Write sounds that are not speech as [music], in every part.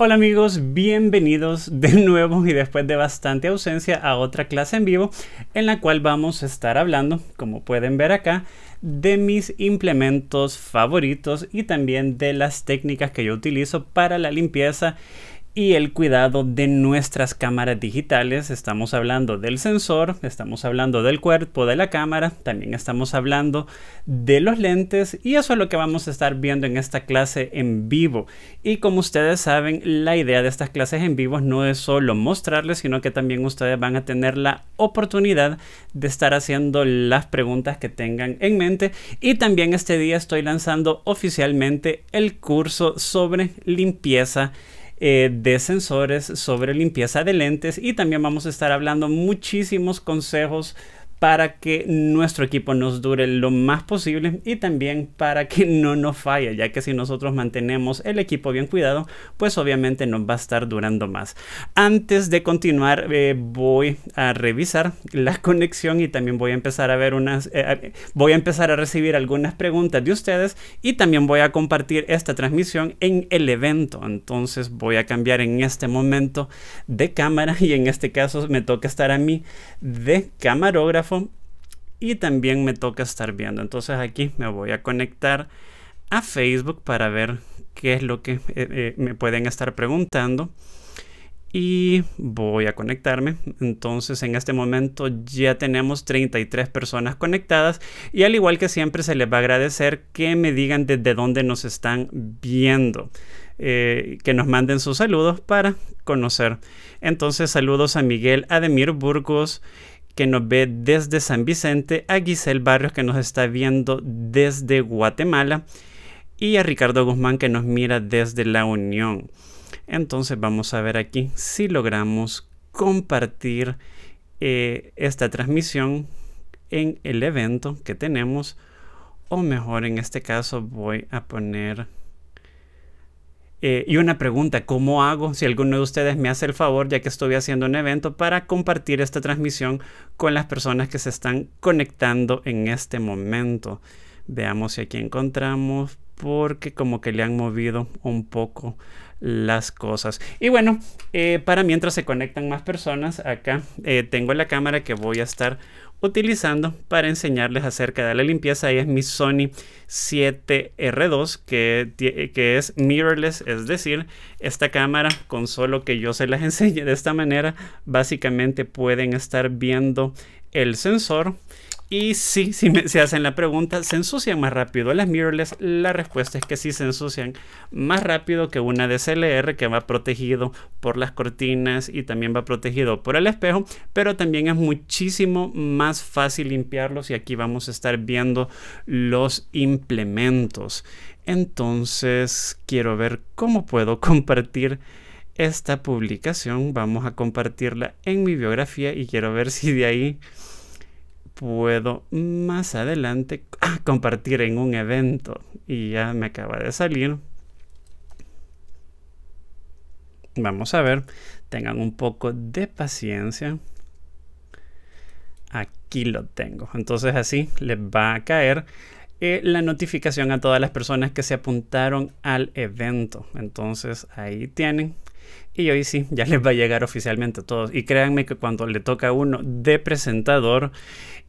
Hola amigos, bienvenidos de [laughs] nuevo y después de bastante ausencia a otra clase en vivo en la cual vamos a estar hablando, como pueden ver acá, de mis implementos favoritos y también de las técnicas que yo utilizo para la limpieza y el cuidado de nuestras cámaras digitales. Estamos hablando del sensor, estamos hablando del cuerpo de la cámara, también estamos hablando de los lentes y eso es lo que vamos a estar viendo en esta clase en vivo. Y como ustedes saben, la idea de estas clases en vivo no es solo mostrarles, sino que también ustedes van a tener la oportunidad de estar haciendo las preguntas que tengan en mente. Y también este día estoy lanzando oficialmente el curso sobre limpieza eh, de sensores, sobre limpieza de lentes y también vamos a estar hablando muchísimos consejos para que nuestro equipo nos dure lo más posible y también para que no nos falle, ya que si nosotros mantenemos el equipo bien cuidado, pues obviamente nos va a estar durando más. Antes de continuar, eh, voy a revisar la [laughs] conexión y también voy a empezar a ver unas, eh, voy a empezar a recibir algunas preguntas de ustedes y también voy a compartir esta transmisión en el evento. Entonces voy a cambiar en este momento de cámara [laughs] y en este caso me toca estar a mí de camarógrafo y también me toca estar viendo. Entonces aquí me voy a conectar a Facebook para ver qué es lo que eh, eh, me pueden estar preguntando. Y voy a conectarme. Entonces en este momento ya tenemos 33 personas conectadas. Y al igual que siempre se les va a agradecer que me digan desde dónde nos están viendo. Eh, que nos manden sus saludos para conocer. Entonces saludos a Miguel Ademir Burgos que nos ve desde San Vicente, a Giselle Barrios que nos está viendo desde Guatemala y a Ricardo Guzmán que nos mira desde La Unión. Entonces vamos a ver aquí si logramos compartir eh, esta transmisión en el evento que tenemos o mejor en este caso voy a poner eh, y una pregunta, ¿cómo hago si alguno de ustedes me hace el favor, ya que estoy haciendo un evento, para compartir esta transmisión con las personas que se están conectando en este momento? Veamos si aquí encontramos, porque como que le han movido un poco las cosas. Y bueno, eh, para mientras se conectan más personas, acá eh, tengo la cámara que voy a estar utilizando para enseñarles acerca de la limpieza y es mi Sony 7R2 que, que es mirrorless, es decir, esta cámara con solo que yo se las [laughs] enseñe de esta manera, básicamente pueden estar viendo el sensor y sí, si se hacen la pregunta, ¿se ensucian más rápido las mirrorless? La respuesta es que sí se ensucian más rápido que una DSLR que va protegido por las cortinas y también va protegido por el espejo, pero también es muchísimo más fácil limpiarlos y aquí vamos a estar viendo los implementos. Entonces, quiero ver cómo puedo [laughs] compartir esta publicación. Vamos a compartirla en mi biografía y quiero ver si de ahí puedo más adelante ah, compartir en un evento. Y ya me acaba de salir. Vamos a ver. Tengan un poco de paciencia. Aquí lo tengo. Entonces así les va a caer eh, la notificación a todas las personas que se apuntaron al evento. Entonces ahí tienen. Y hoy sí, ya les va a llegar oficialmente a todos. Y créanme que cuando le toca a uno de presentador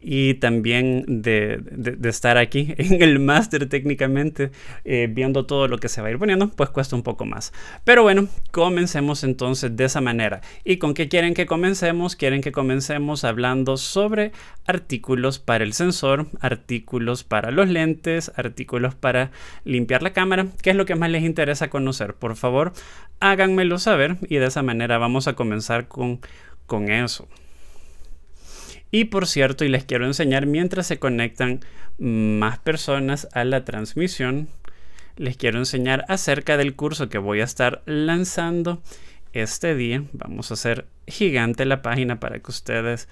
y también de, estar aquí [laughs] en el máster técnicamente, eh, viendo todo lo que se va a ir poniendo, pues cuesta un poco más. Pero bueno, comencemos entonces de esa manera. ¿Y con qué quieren que comencemos? Quieren que comencemos hablando sobre artículos para el sensor, artículos para los lentes, artículos para limpiar la cámara. ¿Qué es lo que más les interesa conocer? Por favor, háganmelo saber y de esa manera vamos a comenzar con, con eso. Y por cierto, y les quiero enseñar mientras se conectan más personas a la transmisión, les quiero enseñar acerca del curso que voy a estar lanzando este día. Vamos a hacer gigante la página para que ustedes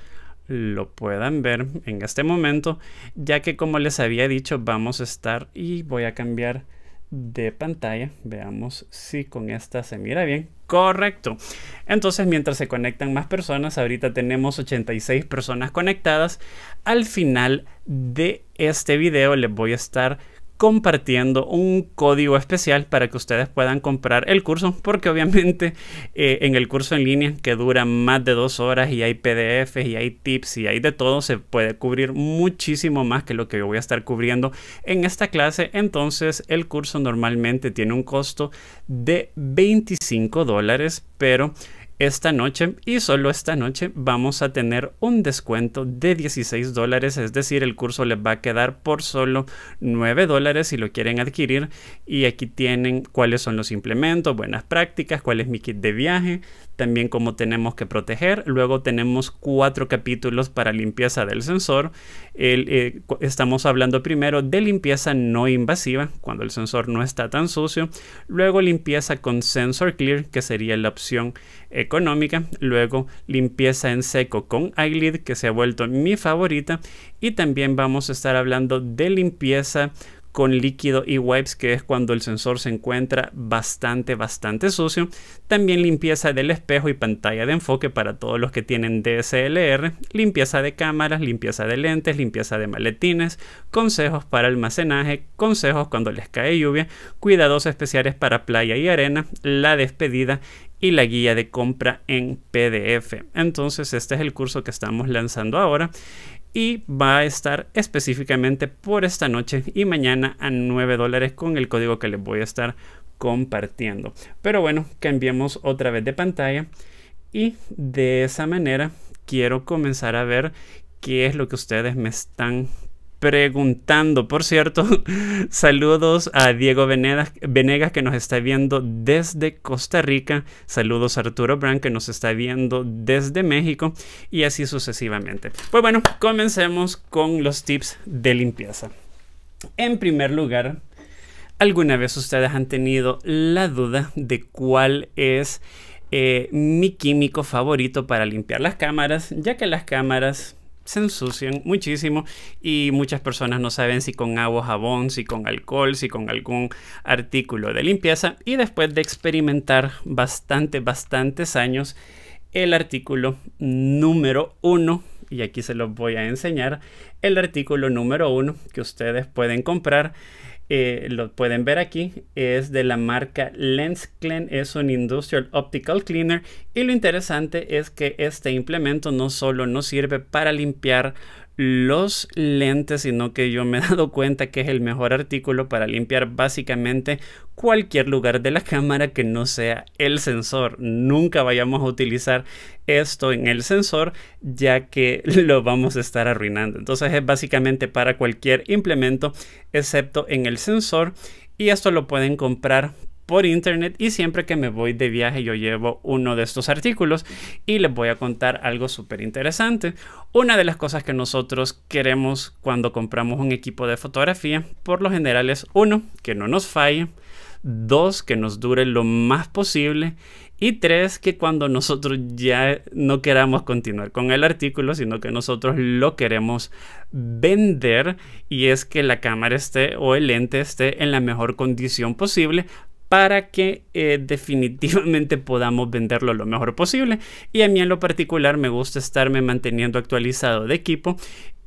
lo puedan ver en este momento, ya que como les había dicho, vamos a estar y voy a cambiar de pantalla. Veamos si con esta se mira bien. Correcto. Entonces, mientras se conectan más personas, ahorita tenemos 86 personas conectadas. Al final de este video les voy a estar compartiendo un código especial para que ustedes puedan comprar el curso, porque obviamente eh, en el curso en línea que dura más de dos horas y hay PDFs y hay tips y hay de todo, se puede cubrir muchísimo más que lo que yo voy a estar cubriendo en esta clase. Entonces el curso normalmente tiene un costo de 25 dólares, pero esta noche y solo esta noche vamos a tener un descuento de 16 dólares, es decir, el curso les va a quedar por solo 9 dólares si lo quieren adquirir y aquí tienen cuáles son los implementos, buenas prácticas, cuál es mi kit de viaje, también cómo tenemos que proteger. Luego tenemos cuatro capítulos para limpieza del sensor. Eh, estamos hablando primero de limpieza no invasiva, cuando el sensor no está tan sucio. Luego limpieza con Sensor Clear, que sería la opción económica. Luego limpieza en seco con eyelid, que se ha vuelto mi favorita. Y también vamos a estar hablando de limpieza con líquido y wipes, que es cuando el sensor se encuentra bastante, bastante sucio. También limpieza del espejo y pantalla de enfoque para todos los que tienen DSLR, limpieza de cámaras, limpieza de lentes, limpieza de maletines, consejos para almacenaje, consejos cuando les cae lluvia, cuidados especiales para playa y arena, la despedida y la guía de compra en PDF. Entonces este es el curso que estamos lanzando ahora y va a estar específicamente por esta noche y mañana a 9 dólares con el código que les voy a estar compartiendo. Pero bueno, cambiemos otra vez de pantalla y de esa manera quiero comenzar a ver qué es lo que ustedes me están preguntando. Por cierto, [laughs] saludos a Diego Venegas, que nos está viendo desde Costa Rica. Saludos a Arturo Brand que nos está viendo desde México y así sucesivamente. Pues bueno, comencemos con los tips de limpieza. En primer lugar, ¿alguna vez ustedes han tenido la duda de cuál es eh, mi químico favorito para limpiar las cámaras? Ya que las cámaras se ensucian muchísimo y muchas personas no saben si con agua, jabón, si con alcohol, si con algún artículo de limpieza y después de experimentar bastante, bastantes años, el artículo número uno, y aquí se los voy a enseñar, el artículo número uno que ustedes pueden comprar eh, lo pueden ver aquí, es de la marca Lens es un Industrial Optical Cleaner y lo interesante es que este implemento no solo nos sirve para limpiar los lentes, sino que yo me he dado cuenta que es el mejor artículo para limpiar básicamente cualquier lugar de la cámara que no sea el sensor. Nunca vayamos a utilizar esto en el sensor ya que [laughs] lo vamos a estar arruinando. Entonces es básicamente para cualquier implemento excepto en el sensor y esto lo pueden comprar por internet y siempre que me voy de viaje yo llevo uno de estos artículos y les voy a contar algo súper interesante. Una de las cosas que nosotros queremos cuando compramos un equipo de fotografía por lo general es uno, que no nos falle, dos, que nos dure lo más posible y tres, que cuando nosotros ya no queramos continuar con el artículo, sino que nosotros lo queremos vender y es que la cámara esté o el lente esté en la mejor condición posible para que eh, definitivamente [laughs] podamos venderlo lo mejor posible. Y a mí en lo particular me gusta estarme manteniendo actualizado de equipo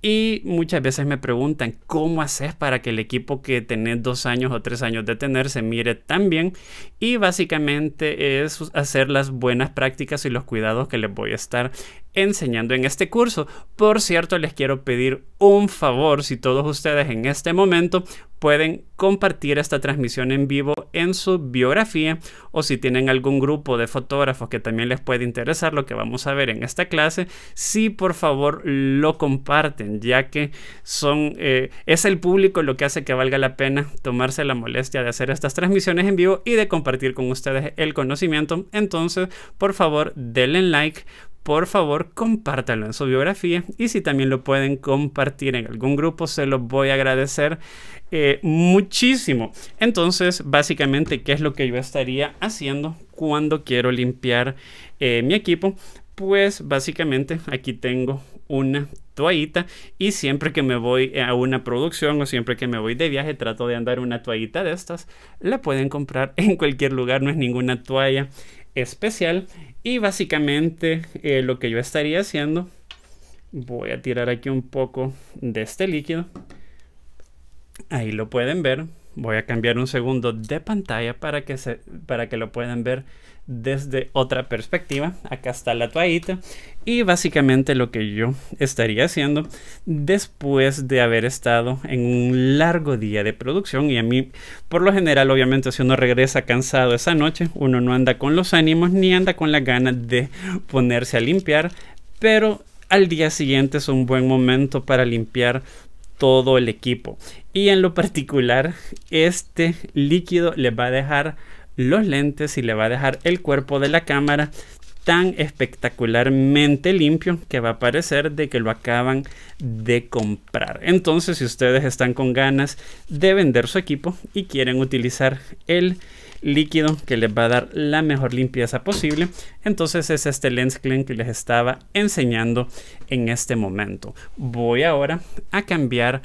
y muchas veces me preguntan cómo haces para que el equipo que tenés dos años o tres años de tener se mire tan bien. Y básicamente es hacer las buenas prácticas y los cuidados que les voy a estar enseñando en este curso. Por cierto, les quiero pedir un favor si todos ustedes en este momento pueden compartir esta transmisión en vivo en su biografía o si tienen algún grupo de fotógrafos que también les puede interesar lo que vamos a ver en esta clase, sí por favor lo comparten ya que son eh, es el público lo que hace que valga la pena tomarse la molestia de hacer estas transmisiones en vivo y de compartir con ustedes el conocimiento. Entonces por favor denle like, por favor compártalo en su biografía y si también lo pueden compartir en algún grupo se los voy a agradecer eh, muchísimo. Entonces, básicamente, ¿qué es lo que yo estaría haciendo cuando quiero limpiar eh, mi equipo? Pues básicamente aquí tengo una toallita y siempre que me voy eh, a una producción o siempre que me voy de viaje trato de andar una toallita de estas. La pueden comprar [laughs] en cualquier lugar, no es ninguna toalla especial. Y básicamente eh, lo que yo estaría haciendo, voy a tirar aquí un poco de este líquido. Ahí lo pueden ver. Voy a cambiar un segundo de pantalla para que, se, para que lo puedan ver desde otra perspectiva. Acá está la toallita. Y básicamente lo que yo estaría haciendo después de haber estado en un largo día de producción. Y a mí, por lo general, obviamente, si uno regresa cansado esa noche, uno no anda con los ánimos ni anda con la gana de ponerse a limpiar. Pero al día siguiente es un buen momento para limpiar todo el equipo. Y en lo particular, este líquido le va a dejar los lentes y le va a dejar el cuerpo de la cámara tan espectacularmente limpio que va a parecer de que lo acaban de comprar. Entonces, si ustedes están con ganas de vender su equipo y quieren utilizar el líquido que les va a dar la mejor limpieza posible, entonces es este lens clean que les estaba enseñando en este momento. Voy ahora a cambiar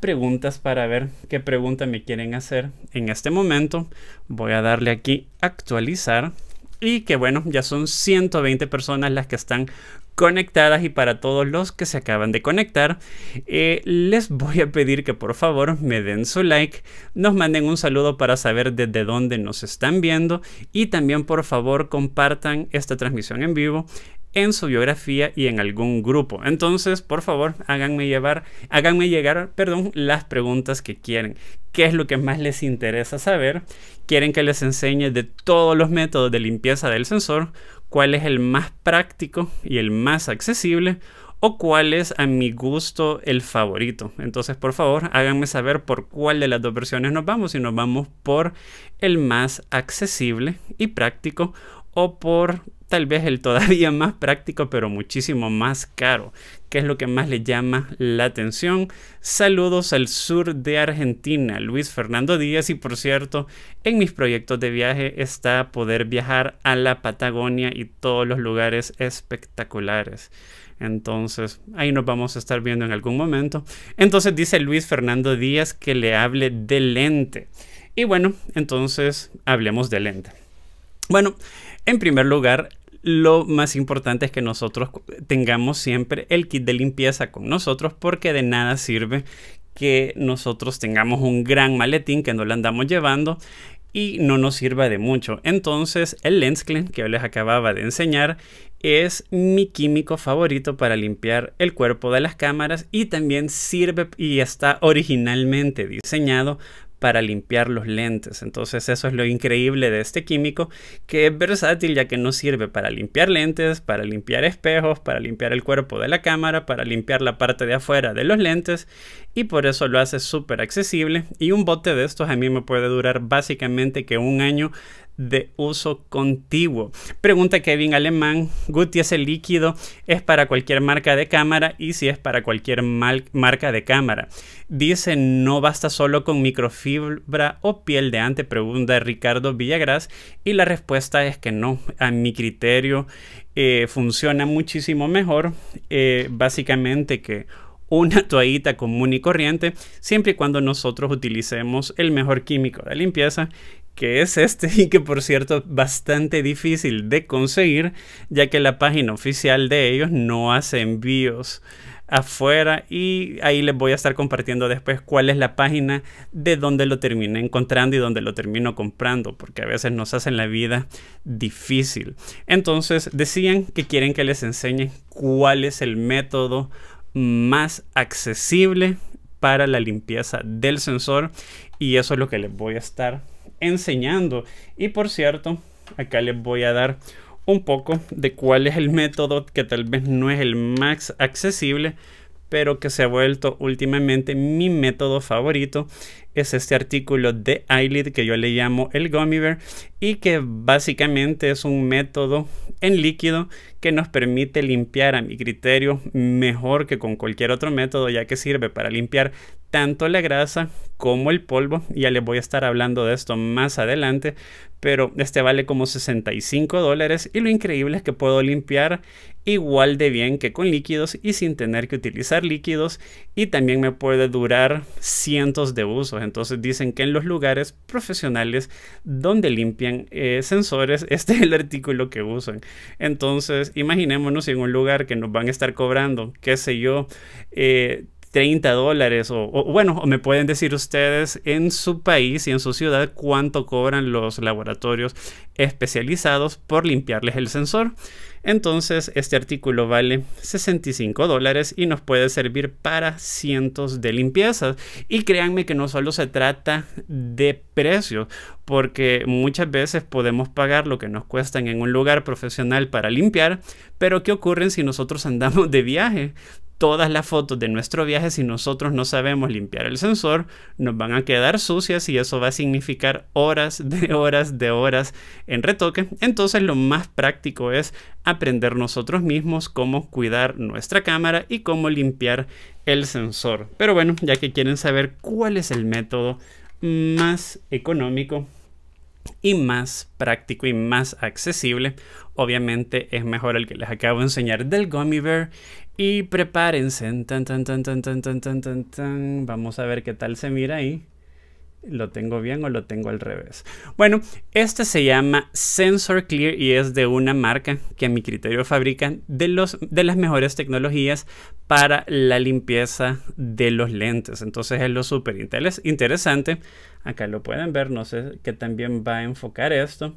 preguntas para ver qué pregunta me quieren hacer. En este momento voy a darle aquí actualizar y que bueno, ya son 120 personas las que están conectadas y para todos los que se acaban de conectar, eh, les voy a pedir que por favor me den su like, nos manden un saludo para saber desde dónde nos están viendo y también por favor compartan esta transmisión en vivo en su biografía y en algún grupo. Entonces, por favor, háganme llevar, háganme llegar, perdón, las preguntas que quieren. ¿Qué es lo que más les interesa saber? ¿Quieren que les enseñe de todos los métodos de limpieza del sensor? ¿Cuál es el más práctico y el más accesible? o cuál es a mi gusto el favorito. Entonces, por favor, háganme saber por cuál de las dos versiones nos vamos, si nos vamos por el más accesible y práctico o por tal vez el todavía [laughs] más práctico pero muchísimo más caro, que es lo que más le llama la atención. Saludos al sur de Argentina, Luis Fernando Díaz y por cierto, en mis proyectos de viaje está poder viajar a la Patagonia y todos los lugares espectaculares. Entonces, ahí nos vamos a estar viendo en algún momento. Entonces dice Luis Fernando Díaz que le hable de lente. Y bueno, entonces hablemos de lente. Bueno, en primer lugar, lo más importante es que nosotros tengamos siempre el kit de limpieza con nosotros porque de nada sirve que nosotros tengamos un gran maletín que no lo andamos llevando y no nos sirva de mucho. Entonces el lens que yo les acababa de enseñar es mi químico favorito para limpiar el cuerpo de las cámaras y también sirve y está originalmente diseñado para limpiar los lentes. Entonces eso es lo increíble de este químico, que es versátil ya que no sirve para limpiar lentes, para limpiar espejos, para limpiar el cuerpo de la cámara, para limpiar la parte de afuera de los lentes y por eso lo hace súper accesible y un bote de estos a mí me puede durar básicamente que un año de uso contiguo. Pregunta Kevin Alemán, Guti ese líquido es para cualquier marca de cámara y si es para cualquier marca de cámara. Dice no basta solo con microfibra o piel de ante, pregunta Ricardo Villagras y la respuesta es que no, a mi criterio eh, funciona muchísimo mejor eh, básicamente que una [laughs] toallita común y corriente, siempre y cuando nosotros utilicemos el mejor químico de limpieza, que es este [laughs] y que por cierto es bastante difícil de conseguir ya que la página oficial de ellos no hace envíos afuera y ahí les voy a estar compartiendo después cuál es la página de donde lo terminé encontrando y donde lo termino comprando porque a veces nos hacen la vida difícil entonces decían que quieren que les enseñe cuál es el método más accesible para la limpieza del sensor y eso es lo que les voy a estar enseñando. Y por cierto, acá les voy a dar un poco de cuál es el método que tal vez no es el más accesible, pero que se ha vuelto últimamente mi método favorito. Es este artículo de Eyelid que yo le llamo el Gummy Bear y que básicamente es un método en líquido que nos permite limpiar a mi criterio mejor que con cualquier otro método ya que sirve para limpiar tanto la grasa como el polvo. Ya les voy a estar hablando de esto más adelante, pero este vale como 65 dólares y lo increíble es que puedo limpiar igual de bien que con líquidos y sin tener que utilizar líquidos y también me puede durar cientos de usos. Entonces dicen que en los lugares profesionales donde limpian eh, sensores, [laughs] este es el artículo que usan. Entonces imaginémonos en un lugar que nos van a estar cobrando, qué sé yo, eh, 30 dólares o, bueno, o me pueden decir ustedes en su país y en su ciudad cuánto cobran los laboratorios especializados por limpiarles el sensor. Entonces este artículo vale 65 dólares y nos puede servir para cientos de limpiezas. Y créanme que no solo se trata de precios, porque muchas veces podemos pagar lo que nos cuestan en un lugar profesional para limpiar, pero ¿qué ocurre si nosotros andamos de viaje? todas las fotos de nuestro viaje si nosotros no sabemos limpiar el sensor, nos van a quedar sucias y eso va a significar horas de [laughs] horas de horas en retoque. Entonces lo más práctico es aprender nosotros mismos cómo cuidar nuestra cámara y cómo limpiar el sensor. Pero bueno, ya que quieren saber cuál es el método más económico y más práctico y más accesible. Obviamente es mejor el que les acabo de enseñar del Gummy Bear. Y prepárense. Vamos a ver qué tal se mira ahí. ¿Lo tengo bien o lo tengo al revés? Bueno, este se llama Sensor Clear y es de una marca que a mi criterio fabrican de, de las mejores tecnologías para la limpieza de los lentes. Entonces es lo súper interesante Acá lo pueden ver, no sé qué también va a enfocar esto.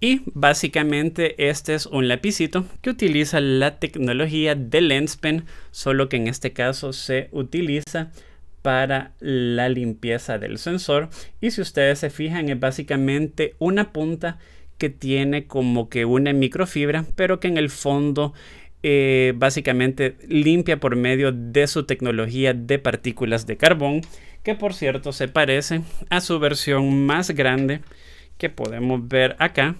Y básicamente este es un lapicito que utiliza la tecnología de LensPen, solo que en este caso se utiliza para la limpieza del sensor. Y si ustedes se fijan es básicamente una punta que tiene como que una microfibra, pero que en el fondo eh, básicamente limpia por medio de su tecnología de partículas de carbón que por cierto se parece a su versión más grande que podemos ver acá,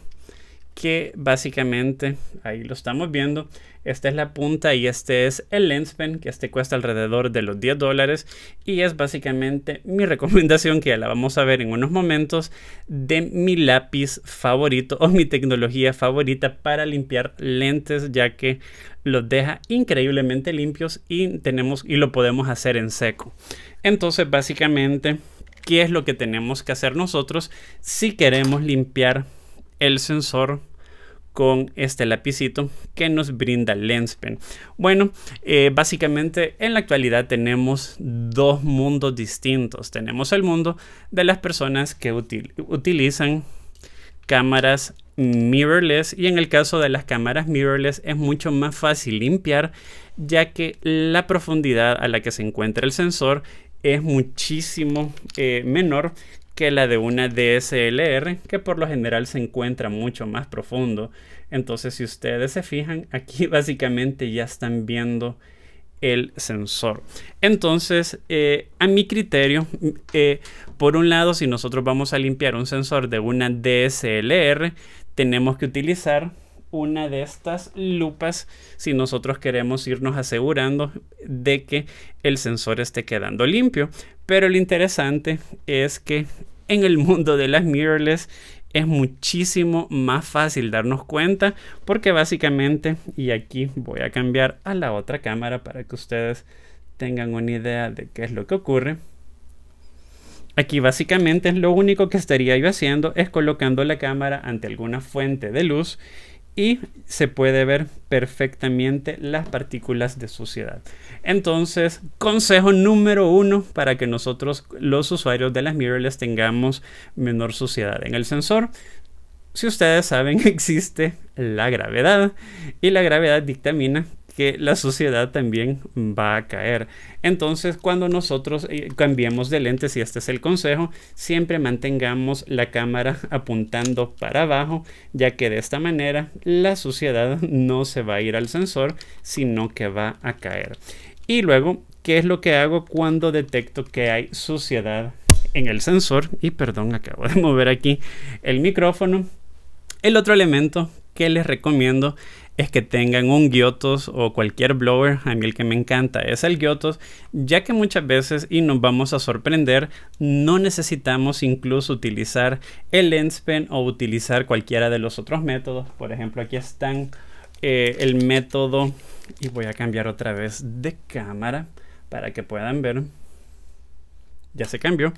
que básicamente, ahí lo estamos viendo, esta es la punta y este es el lens pen, que este cuesta alrededor de los 10 dólares y es básicamente mi [laughs] recomendación, que ya la vamos a ver en unos momentos, de mi lápiz favorito o mi tecnología favorita para limpiar lentes, ya que los deja increíblemente limpios y tenemos y lo podemos hacer en seco. Entonces, básicamente, ¿qué es lo que tenemos que hacer nosotros si queremos limpiar el sensor con este lapicito que nos brinda Lenspen. Bueno, eh, básicamente en la actualidad tenemos dos mundos distintos. Tenemos el mundo de las personas que utilizan cámaras mirrorless y en el caso de las cámaras mirrorless es mucho más fácil limpiar ya que la profundidad a la que se encuentra el sensor es muchísimo eh, menor que la de una DSLR, que por lo general se encuentra mucho más profundo. Entonces, si ustedes se fijan, [laughs] aquí básicamente ya están viendo el sensor. Entonces, eh, a mi criterio, eh, por un lado, si nosotros vamos a limpiar un sensor de una DSLR, tenemos que utilizar una de estas lupas si nosotros queremos irnos asegurando de que el sensor esté quedando limpio. Pero lo interesante es que en el mundo de las mirrorless es muchísimo más fácil darnos cuenta porque básicamente, y aquí voy a cambiar a la otra cámara para que ustedes tengan una idea de qué es lo que ocurre. Aquí básicamente lo único que estaría yo haciendo es colocando la cámara ante alguna fuente de luz y se puede ver perfectamente las partículas de suciedad. Entonces, consejo número uno para que nosotros, los usuarios de las mirrorless, tengamos menor suciedad en el sensor. Si ustedes saben, existe la gravedad y la gravedad dictamina que la suciedad también va a caer. Entonces, cuando nosotros eh, cambiamos de lentes, y este es el consejo, siempre mantengamos la cámara [laughs] apuntando para abajo, ya que de esta manera la suciedad no se va a ir al sensor, sino que va a caer. Y luego, ¿qué es lo que hago cuando detecto que hay suciedad en el sensor? Y perdón, acabo de [laughs] mover aquí el micrófono. El otro elemento que les recomiendo es que tengan un guiotos o cualquier blower, a mí el que me encanta es el guiotos ya que muchas veces, y nos vamos a sorprender, no necesitamos incluso utilizar el lens pen o utilizar cualquiera de los otros métodos. Por ejemplo, aquí están eh, el método, y voy a cambiar otra vez de cámara para que puedan ver ya se cambió.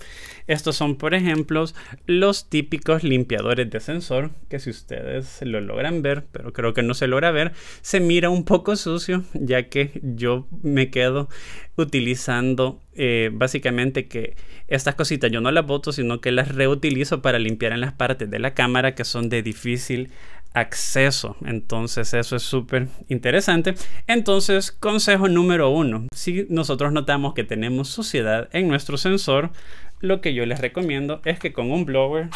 Estos son, por ejemplo, los típicos limpiadores de sensor, que si ustedes lo logran ver, pero creo que no se logra ver, se mira un poco sucio, ya que yo me quedo utilizando eh, básicamente que estas cositas yo no las boto, sino que las reutilizo para limpiar en las partes de la cámara que son de difícil acceso. Entonces eso es súper interesante. Entonces, consejo número uno, si nosotros notamos que tenemos suciedad en nuestro sensor, lo que yo les recomiendo es que con un blower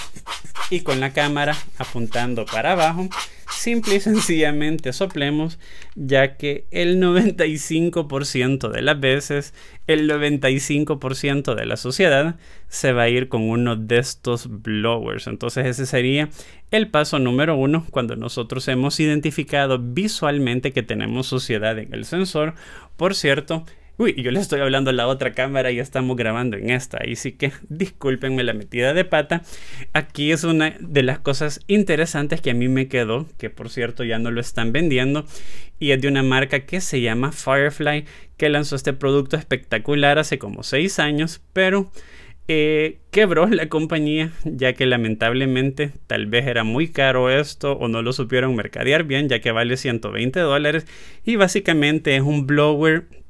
y con la cámara apuntando para abajo, simple y sencillamente soplemos, ya que el 95% de las veces, el 95% de la sociedad se va a ir con uno de estos blowers. Entonces ese sería el paso número uno cuando nosotros hemos identificado visualmente que tenemos suciedad en el sensor. Por cierto, Uy, yo le estoy hablando a la otra cámara y estamos grabando en esta. y que discúlpenme la metida de pata. Aquí es una de las cosas interesantes que a mí me quedó, que por cierto ya no lo están vendiendo. Y es de una marca que se llama Firefly, que lanzó este producto espectacular hace como 6 años, pero eh, quebró la compañía, ya que lamentablemente tal vez era muy caro esto o no lo supieron mercadear bien, ya que vale 120 dólares. Y básicamente es un blower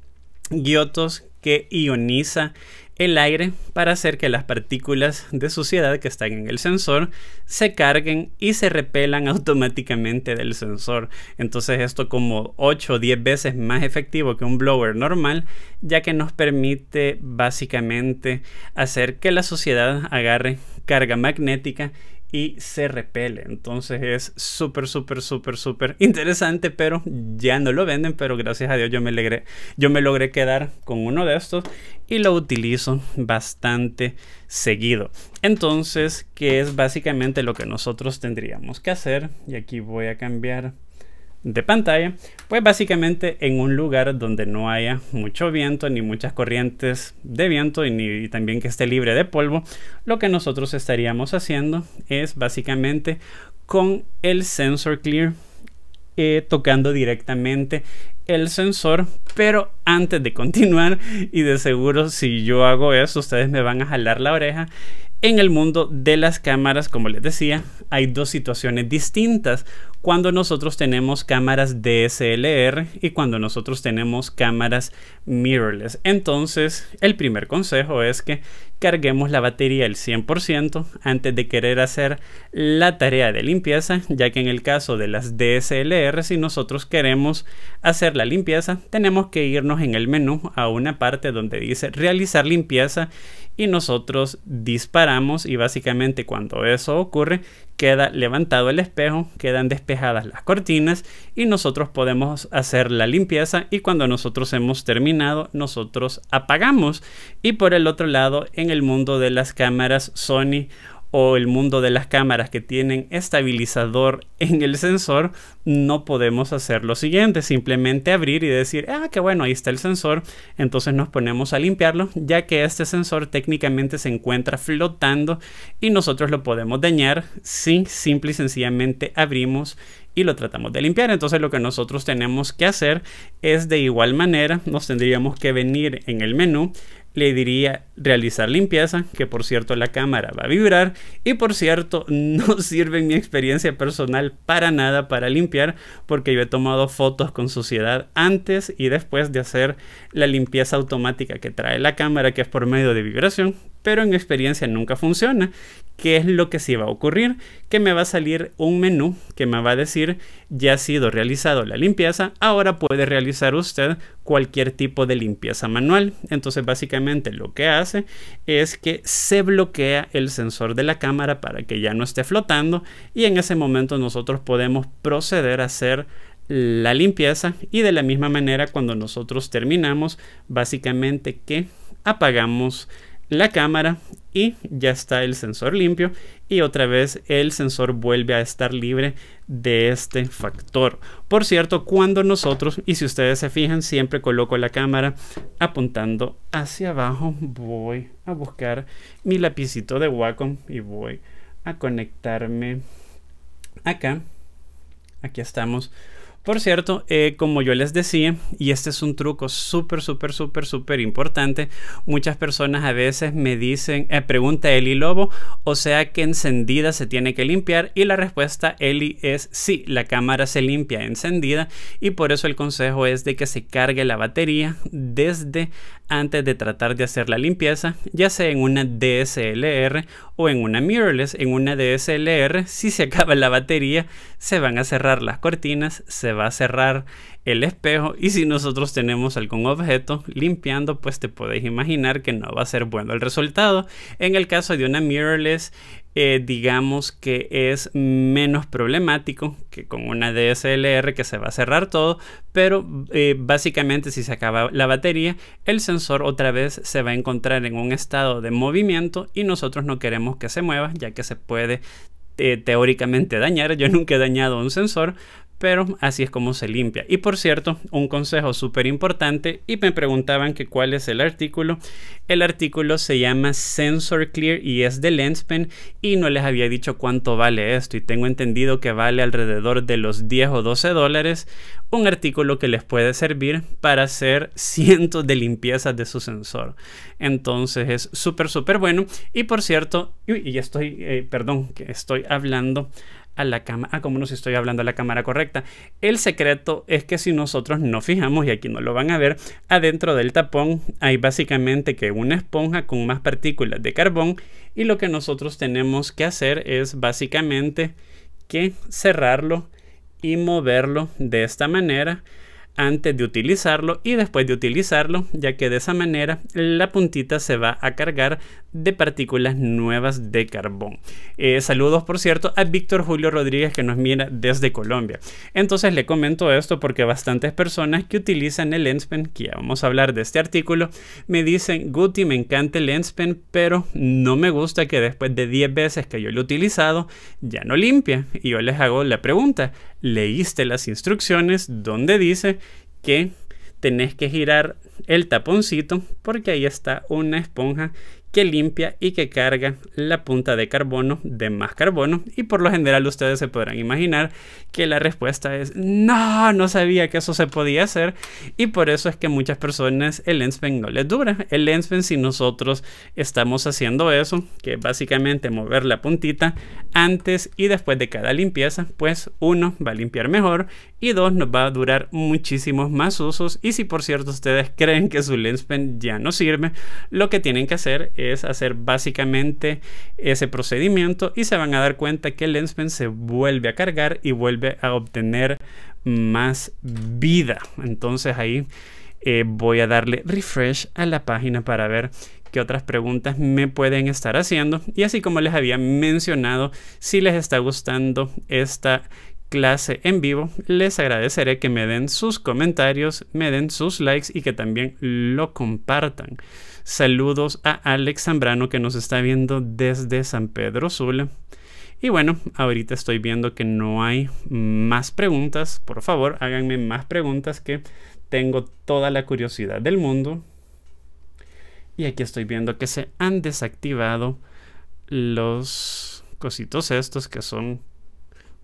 guiotos que ioniza el aire para hacer que las partículas de suciedad que están en el sensor se carguen y se repelan [laughs] automáticamente del sensor. Entonces esto como 8 o 10 veces más efectivo que un blower normal, ya que nos permite básicamente hacer que la suciedad agarre carga magnética y se repele. Entonces es súper, súper, súper, súper interesante, pero ya no lo venden, pero gracias a Dios yo me alegré, yo me logré quedar con uno de estos y lo utilizo bastante seguido. Entonces, que es básicamente lo que nosotros tendríamos que hacer? Y aquí voy a cambiar de pantalla, pues básicamente en un lugar donde no haya mucho viento ni muchas corrientes de viento y, ni, también que esté libre de polvo, lo que nosotros estaríamos haciendo es básicamente con el sensor clear eh, tocando directamente el sensor, pero antes de continuar, y de seguro si yo hago eso, ustedes me van a jalar la oreja. En el mundo de las cámaras, como les decía, hay dos situaciones distintas cuando nosotros tenemos cámaras DSLR y cuando nosotros tenemos cámaras mirrorless. Entonces, el primer consejo es que carguemos la batería al 100% antes de querer hacer la tarea de limpieza, ya que en el caso de las DSLR, si nosotros queremos hacer la limpieza, tenemos que irnos en el menú a una parte donde dice realizar limpieza y nosotros disparamos y básicamente cuando eso ocurre queda levantado el espejo, quedan despejadas las cortinas y nosotros podemos hacer la limpieza y cuando nosotros hemos terminado nosotros apagamos y por el otro lado en el mundo de las cámaras Sony o el mundo de las cámaras que tienen estabilizador en el sensor, no podemos hacer lo siguiente, simplemente abrir y decir, ah, que bueno, ahí está el sensor, entonces nos ponemos a limpiarlo, ya que este sensor técnicamente se encuentra flotando y nosotros lo podemos dañar si simple y sencillamente abrimos y lo tratamos de limpiar. Entonces lo que nosotros tenemos que hacer es de igual manera, nos tendríamos que venir en el menú, le diría realizar limpieza, que por cierto la cámara va a vibrar y por cierto [laughs] no sirve en mi experiencia personal para nada para limpiar porque yo he tomado fotos con suciedad antes y después de hacer la limpieza automática que trae la cámara que es por medio de vibración pero en experiencia nunca funciona. ¿Qué es lo que sí va a ocurrir? Que me va a salir un menú que me va a decir ya ha sido realizado la limpieza, ahora puede realizar usted cualquier tipo de limpieza manual. Entonces básicamente lo que hace es que se bloquea el sensor de la cámara para que ya no esté flotando y en ese momento nosotros podemos proceder a hacer la limpieza y de la misma manera cuando nosotros terminamos básicamente que apagamos la cámara y ya está el sensor limpio y otra vez el sensor vuelve a estar libre de este factor. Por cierto, cuando nosotros, y si ustedes se fijan, siempre coloco la cámara apuntando hacia abajo, voy a buscar mi lapicito de Wacom y voy a conectarme acá. Aquí estamos por cierto, eh, como yo les decía, y este es un truco súper, súper, súper, súper importante, muchas personas a veces me dicen, eh, pregunta Eli Lobo, o sea que encendida se tiene que limpiar, y la respuesta Eli es sí, la cámara se limpia encendida, y por eso el consejo es de que se cargue la batería desde antes de tratar de hacer la limpieza, ya sea en una DSLR o en una mirrorless, en una DSLR, si se acaba la batería, se van a cerrar las cortinas, se va a cerrar el espejo y si nosotros tenemos algún objeto limpiando pues te podéis imaginar que no va a ser bueno el resultado en el caso de una mirrorless eh, digamos que es menos problemático que con una DSLR que se va a cerrar todo pero eh, básicamente si se acaba la batería el sensor otra vez se va a encontrar en un estado de movimiento y nosotros no queremos que se mueva ya que se puede eh, teóricamente dañar. Yo nunca he dañado un sensor, pero así es como se limpia. Y por cierto, un consejo súper importante, y me preguntaban que cuál es el artículo. El artículo se llama Sensor Clear y es de Lenspen, y no les había dicho cuánto vale esto, y tengo entendido que vale alrededor de los 10 o 12 dólares, un artículo que les puede servir para hacer [laughs] cientos de limpiezas de su sensor. Entonces es súper, súper bueno. Y por cierto, y estoy, eh, perdón, que estoy hablando a la cámara, ah, como no estoy hablando a la cámara correcta. El secreto es que si nosotros no fijamos, y aquí no lo van a ver, adentro del tapón hay básicamente que una esponja con más partículas de carbón y lo que nosotros tenemos que hacer es básicamente que cerrarlo y moverlo de esta manera antes de utilizarlo y después de utilizarlo, ya que de esa manera la puntita se va a cargar de partículas nuevas de carbón. Eh, saludos, por cierto, a Víctor Julio Rodríguez que nos mira desde Colombia. Entonces le comento esto porque bastantes personas que utilizan el lenspen, que ya vamos a hablar de este artículo, me dicen, Guti, me encanta el lenspen, pero no me gusta que después de 10 veces que yo lo he utilizado, ya no limpia. Y yo les hago la pregunta, ¿leíste las instrucciones donde dice que tenés que girar el taponcito porque ahí está una esponja que limpia y que carga la punta de carbono de más carbono. Y por lo general ustedes se podrán imaginar que la respuesta es no, no sabía que eso se podía hacer. Y por eso es que muchas personas el lenspen e no les dura. El lenspen e si nosotros estamos haciendo eso, que básicamente mover la puntita antes y después de cada limpieza, pues uno va a limpiar mejor y dos nos va a durar muchísimos más usos. Y si por cierto ustedes creen que su lenspen e ya no sirve, lo que tienen que hacer es es hacer básicamente ese procedimiento y se van a dar cuenta que el lensman se vuelve a cargar y vuelve a obtener más vida. Entonces ahí eh, voy a darle refresh a la página para ver qué otras preguntas me pueden estar haciendo. Y así como les había mencionado, si les está gustando esta clase en vivo, les agradeceré que me den sus comentarios, me den sus likes y que también lo compartan. Saludos a Alex Zambrano que nos está viendo desde San Pedro Sula. Y bueno, ahorita estoy viendo que no hay más preguntas. Por favor, háganme más preguntas que tengo toda la curiosidad del mundo. Y aquí estoy viendo que se han desactivado los cositos estos que son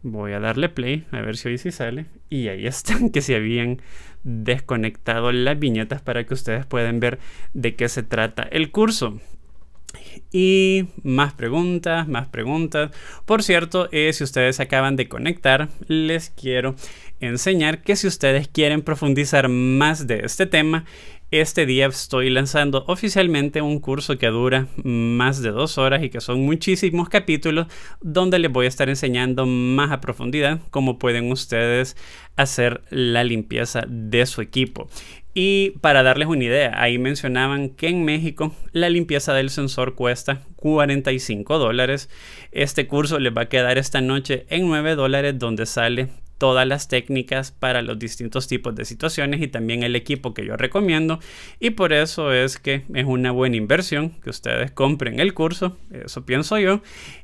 Voy a darle play, a ver si hoy sí sale. Y ahí [laughs] están, que se habían desconectado las viñetas para que ustedes puedan ver de qué se trata el curso. Y más preguntas, más preguntas. Por cierto, eh, si ustedes acaban de conectar, les quiero enseñar que si ustedes quieren profundizar más de este tema, este día estoy lanzando oficialmente un curso que dura más de dos horas y que son muchísimos capítulos donde les voy a estar enseñando más a profundidad cómo pueden ustedes hacer la limpieza de su equipo. Y para darles una idea, ahí mencionaban que en México la limpieza del sensor cuesta 45 dólares. Este curso les va a quedar esta noche en 9 dólares donde sale todas las técnicas para los distintos tipos de situaciones y también el equipo que yo recomiendo y por eso es que es una buena inversión que ustedes compren el curso, eso pienso yo,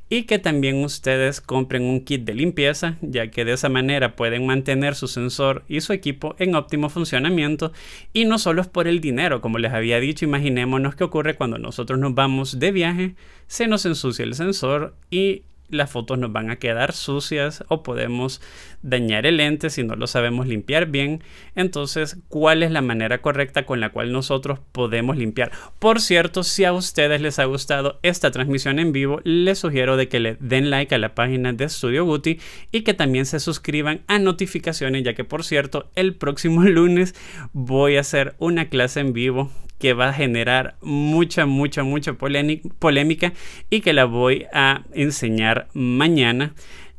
y que también ustedes compren un kit de limpieza, ya que de esa manera pueden mantener su sensor y su equipo en óptimo funcionamiento y no solo es por el dinero, como les había dicho, imaginémonos qué ocurre cuando nosotros nos vamos de viaje, se nos ensucia el sensor y las fotos nos van a quedar sucias o podemos dañar el lente si no lo sabemos limpiar bien. Entonces, ¿cuál es la manera correcta con la cual nosotros podemos limpiar? Por cierto, si a ustedes les ha gustado esta transmisión en vivo, les sugiero de que le den like a la página de Studio Guti y que también se suscriban a notificaciones, ya que por cierto, el próximo [laughs] lunes voy a hacer una clase en vivo que va a generar mucha, mucha, mucha polémica y que la voy a enseñar mañana.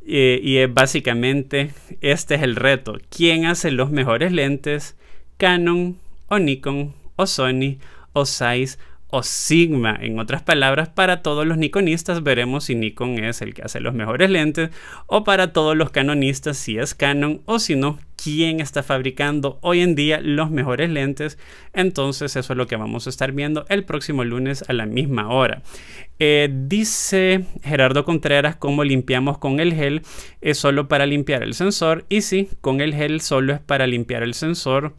Eh, y es básicamente, este es el reto. ¿Quién hace los mejores lentes? Canon o Nikon o Sony o Zeiss o Sigma. En otras palabras, para todos los Nikonistas veremos si Nikon es el que hace los mejores lentes o para todos los canonistas si es Canon o si no, quién está fabricando hoy en día los mejores lentes. Entonces eso es lo que vamos a estar viendo el próximo lunes a la misma hora. Eh, dice Gerardo Contreras cómo limpiamos con el gel. Es solo para limpiar el sensor. Y sí, con el gel solo es para limpiar el sensor.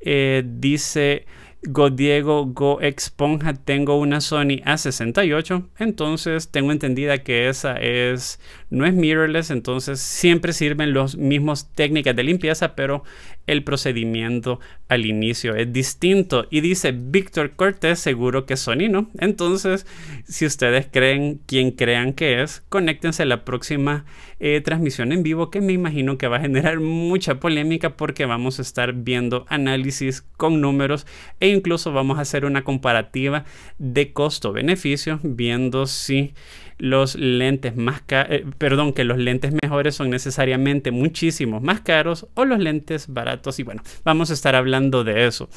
Eh, dice... Go Diego, Go Exponja, tengo una Sony A68, entonces tengo entendida que esa es, no es mirrorless, entonces siempre sirven los mismos técnicas de limpieza, pero el procedimiento al inicio es distinto. Y dice Víctor Cortés, seguro que sonino. Entonces, si ustedes creen quien crean que es, conéctense a la próxima eh, transmisión en vivo que me imagino que va a generar mucha polémica porque vamos a estar viendo análisis con números e incluso vamos a hacer una comparativa de costo-beneficio viendo si los lentes más eh, perdón, que los lentes mejores son necesariamente muchísimos más caros o los lentes baratos y bueno, vamos a estar hablando de eso.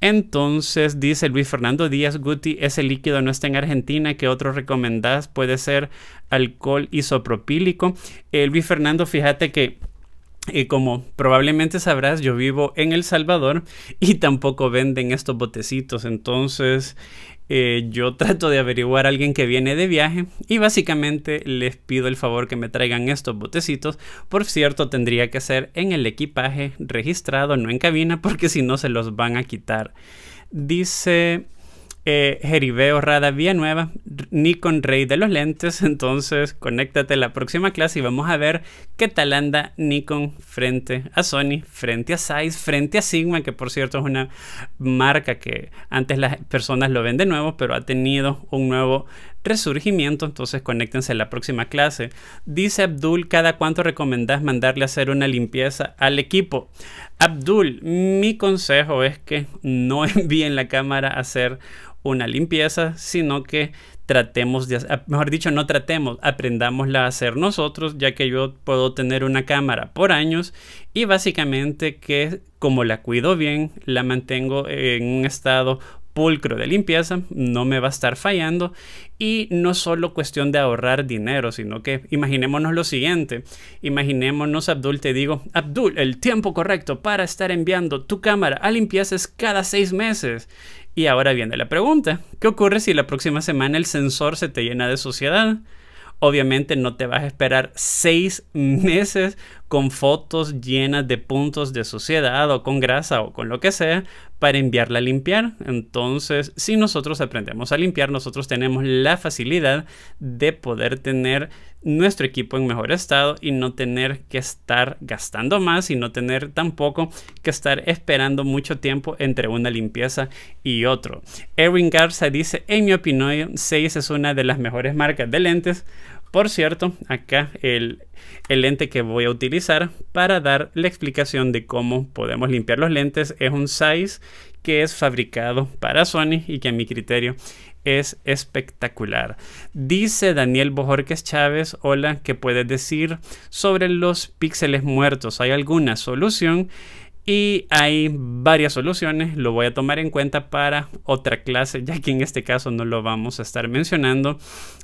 Entonces dice Luis Fernando Díaz Guti, ese líquido no está en Argentina, ¿qué otro recomendás? Puede ser alcohol isopropílico. Eh, Luis Fernando, fíjate que eh, como probablemente sabrás, yo vivo en El Salvador y tampoco venden estos botecitos. Entonces, eh, yo [laughs] trato de averiguar a alguien que viene de viaje y básicamente les pido el favor que me traigan estos botecitos. Por cierto, tendría que ser en el equipaje registrado, no en cabina, [laughs] porque si no se los van a quitar. Dice eh, Rada, Vía Nueva... Nikon Rey de los Lentes. [laughs] Entonces, conéctate a la próxima clase y vamos a ver qué tal anda Nikon frente a Sony, frente a Zeiss, frente a Sigma, que por cierto es una marca que antes las personas lo ven de nuevo, pero ha tenido un nuevo resurgimiento, entonces conéctense a la próxima clase. Dice Abdul, ¿cada cuánto recomendás mandarle a hacer una limpieza al equipo? Abdul, mi consejo es que no [laughs] envíen la cámara a hacer una limpieza, sino que tratemos de, mejor dicho, no tratemos, aprendámosla a hacer nosotros, ya que yo puedo tener una cámara por años y básicamente que como la cuido bien, la mantengo en un estado de limpieza, no me va a estar fallando y no solo cuestión de ahorrar dinero, sino que imaginémonos lo siguiente, imaginémonos Abdul, te digo, Abdul, el tiempo correcto para estar enviando tu cámara a limpieza es cada seis meses. Y ahora viene la pregunta, ¿qué ocurre si la próxima semana el sensor se te llena de suciedad? Obviamente no te vas a esperar seis meses con fotos llenas de puntos de suciedad o con grasa o con lo que sea para enviarla a limpiar. Entonces, si nosotros aprendemos a limpiar, nosotros tenemos la facilidad de poder tener nuestro equipo en mejor estado y no tener que estar gastando más y no tener tampoco que estar esperando mucho tiempo entre una limpieza y otro. Erwin Garza dice, en mi opinión, 6 es una de las mejores marcas de lentes por cierto, acá el, lente que voy a utilizar para dar la explicación de cómo podemos limpiar los lentes es un size que es fabricado para Sony y que a mi criterio es espectacular. Dice Daniel Bojorquez Chávez, hola, ¿qué puedes decir sobre los píxeles muertos? ¿Hay alguna solución? Y hay varias soluciones, lo voy a tomar en cuenta para otra clase, ya que en este caso no lo vamos a estar mencionando.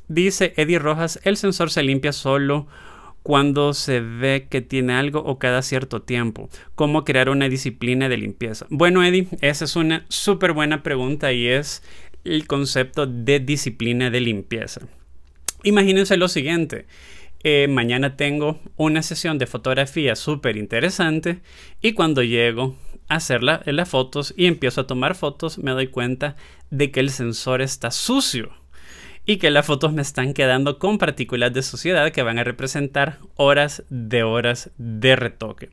Dice Eddie Rojas, el sensor se limpia solo cuando se ve que tiene algo o cada cierto tiempo. ¿Cómo crear una disciplina de limpieza? Bueno, Eddie, esa es una súper buena pregunta y es el concepto de disciplina de limpieza. Imagínense lo siguiente. Eh, mañana tengo una sesión de fotografía súper interesante y cuando llego a hacer eh, las fotos y empiezo a tomar fotos me doy cuenta de que el sensor está sucio y que las fotos me están quedando con partículas de suciedad que van a representar horas de horas de retoque.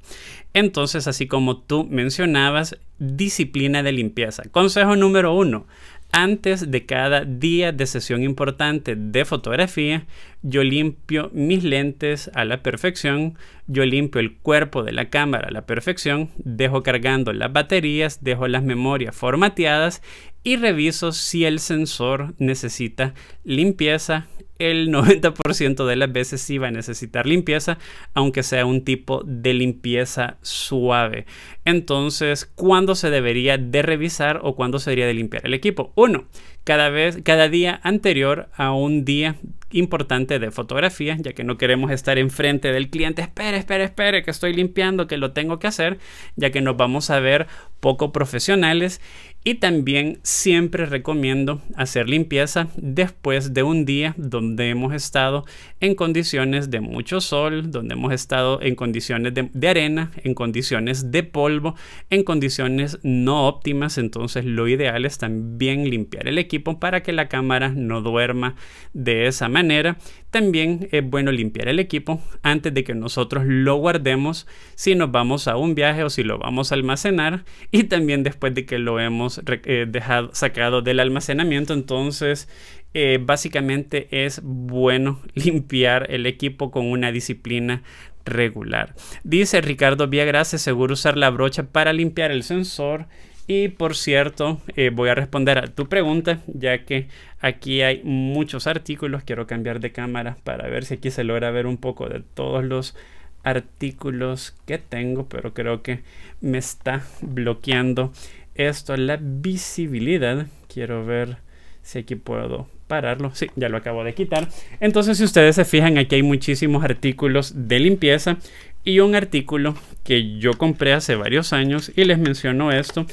Entonces, así como tú mencionabas, disciplina de limpieza. Consejo número uno, antes de cada día de sesión importante de fotografía, yo limpio mis lentes a la perfección, yo limpio el cuerpo de la cámara a la perfección, dejo cargando las baterías, dejo las memorias formateadas y reviso si el sensor necesita limpieza. El 90% [laughs] de las veces sí va a necesitar limpieza, aunque sea un tipo de limpieza suave. Entonces, ¿cuándo se debería de revisar o cuándo se debería de limpiar el equipo? Uno, cada, vez, cada día anterior a un día importante de fotografía, ya que no queremos estar enfrente del cliente, espere, espere, espere, que estoy limpiando, que lo tengo que hacer, ya que nos vamos a ver poco profesionales. Y también siempre recomiendo hacer limpieza después de un día donde hemos estado en condiciones de mucho sol, donde hemos estado en condiciones de, de arena, en condiciones de polvo, en condiciones no óptimas. Entonces lo ideal es también limpiar el equipo para que la cámara no duerma de esa manera. También es eh, bueno limpiar el equipo antes de que nosotros lo guardemos si nos vamos a un viaje o si lo vamos a almacenar y también después de que lo hemos eh, dejado, sacado del almacenamiento. Entonces eh, básicamente es bueno [laughs] limpiar el equipo con una disciplina regular. Dice Ricardo Villagrace, seguro usar la brocha para limpiar el sensor y por cierto, eh, voy a responder a tu pregunta, ya que aquí hay muchos artículos. Quiero cambiar de cámara para ver si aquí se logra ver un poco de todos los artículos que tengo, pero creo que me está bloqueando esto, la visibilidad. Quiero ver si aquí puedo pararlo. Sí, ya lo acabo de quitar. Entonces, si ustedes se fijan, aquí hay muchísimos artículos de limpieza y un artículo que yo compré hace varios años y les menciono esto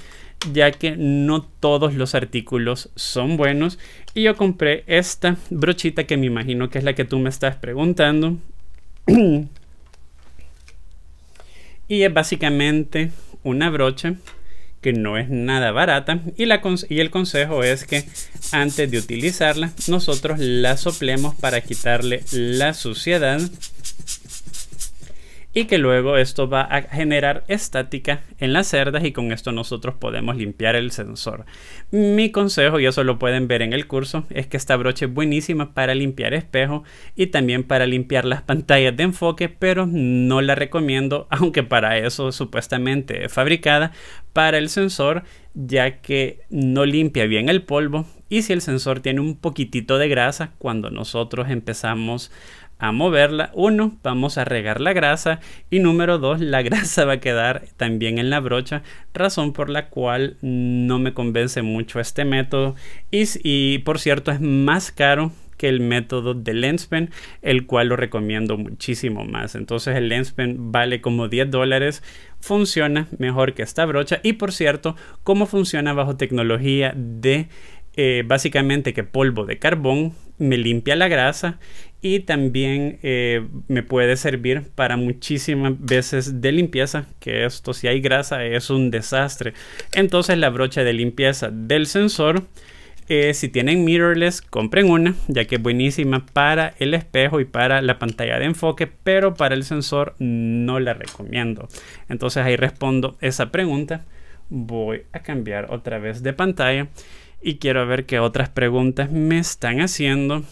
ya que no todos los artículos son buenos. Y yo compré esta brochita que me imagino que es la que tú me estás preguntando. [clears throat] y es básicamente una brocha que no es nada barata y, la y el consejo es que antes de utilizarla nosotros la soplemos para quitarle la suciedad y que luego esto va a generar estática en las cerdas y con esto nosotros podemos limpiar el sensor. Mi consejo, y eso lo pueden ver en el curso, es que esta brocha es buenísima para limpiar espejo y también para limpiar las pantallas de enfoque, pero no la recomiendo, [laughs] aunque para eso supuestamente es fabricada para el sensor, ya que no limpia bien el polvo y si el sensor tiene un poquitito de grasa, cuando nosotros empezamos a moverla. Uno, vamos a regar la grasa. Y número dos, la [laughs] grasa va a quedar también en la brocha, razón por la cual no me convence mucho este método. Y, y por cierto, es más caro que el método de Lenspen, el cual lo recomiendo muchísimo más. Entonces el Lenspen vale como 10 dólares, funciona mejor que esta brocha y por cierto, cómo funciona bajo tecnología de eh, básicamente que polvo de carbón me limpia la grasa y también eh, me puede servir para muchísimas veces de limpieza, que esto si hay grasa es un desastre. Entonces la brocha de limpieza del sensor, eh, si tienen mirrorless, compren una, ya que es buenísima para el espejo y para la pantalla de enfoque, pero para el sensor no la recomiendo. Entonces ahí respondo esa pregunta. Voy a cambiar otra vez de pantalla y quiero ver qué otras preguntas me están haciendo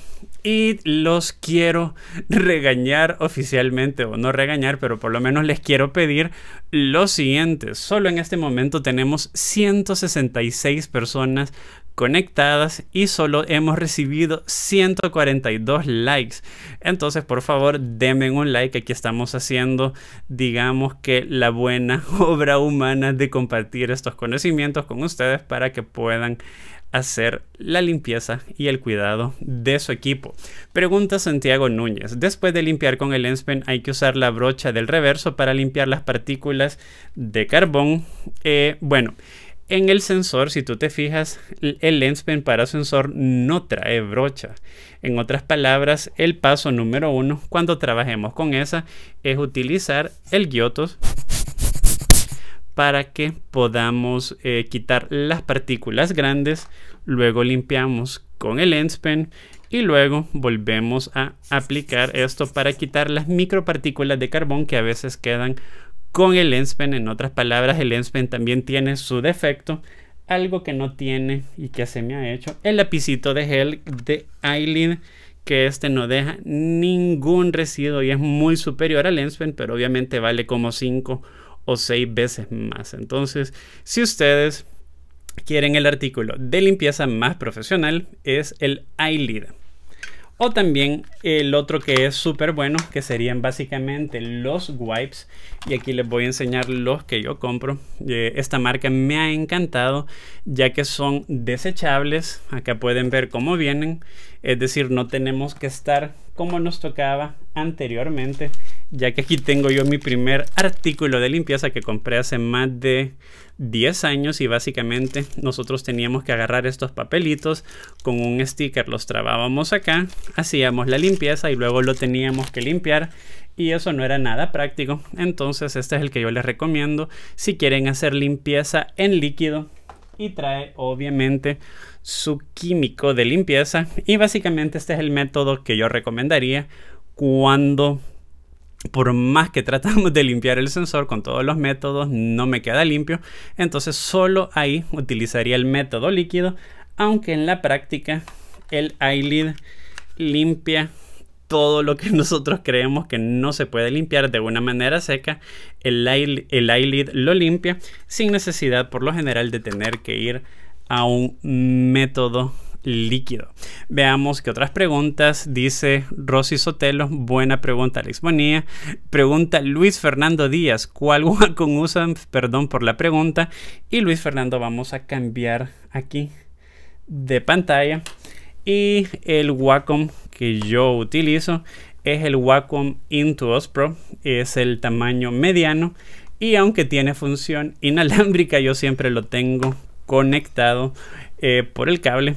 y los quiero regañar oficialmente, o no regañar, pero por lo menos les quiero pedir lo siguiente. Solo en este momento tenemos 166 personas conectadas y solo hemos recibido 142 likes. Entonces, por favor, denme un like. Aquí estamos haciendo, digamos que la buena [laughs] obra humana de compartir estos conocimientos con ustedes para que puedan hacer la limpieza y el cuidado de su equipo. Pregunta Santiago Núñez, después de limpiar con el lenspen hay que usar la brocha del reverso para limpiar las partículas de carbón. Eh, bueno, en el sensor, si tú te fijas, el lens para sensor no trae brocha. En otras palabras, el paso número uno cuando trabajemos con esa es utilizar el guiotos para que podamos eh, quitar las partículas grandes luego limpiamos con el lens pen y luego volvemos a aplicar esto para quitar las micropartículas de carbón que a veces quedan con el lens pen. En otras palabras, el lens pen también tiene su defecto, algo que no tiene y que se me ha hecho el lapicito de gel de Eyelid que este no deja ningún residuo y es muy superior al lens pero obviamente vale como 5 o 6 veces más. Entonces, si ustedes quieren el artículo de limpieza más profesional es el iLead. O también el otro que es súper bueno, que serían básicamente los wipes. Y aquí les voy a enseñar los que yo compro. Eh, esta marca me ha encantado, ya que son desechables. Acá pueden ver cómo vienen. Es decir, no tenemos que estar como nos tocaba anteriormente ya que aquí tengo yo mi primer artículo de limpieza que compré hace más de 10 años y básicamente nosotros teníamos que agarrar estos papelitos con un sticker, los trabábamos acá, hacíamos la limpieza y luego lo teníamos que limpiar y eso no era nada práctico, entonces este es el que yo les recomiendo si quieren hacer limpieza en líquido y trae obviamente su químico de limpieza y básicamente este es el método que yo recomendaría cuando por más que tratamos de limpiar el sensor con todos los métodos, no me queda limpio. Entonces solo ahí utilizaría el método líquido, aunque en la práctica el eyelid limpia todo lo que [laughs] nosotros creemos que no se puede limpiar de una manera seca, el, eyelid, lo limpia sin necesidad por lo general de tener que ir a un método líquido. Veamos que otras preguntas dice Rosy Sotelo. Buena pregunta, Alex Bonilla. Pregunta Luis Fernando Díaz. ¿Cuál Wacom usan? Perdón por la pregunta. Y Luis Fernando, vamos a cambiar aquí de pantalla. Y el Wacom que yo utilizo es el Wacom Intuos Pro. Es el tamaño mediano. Y aunque tiene función inalámbrica, yo siempre lo tengo conectado eh, por el cable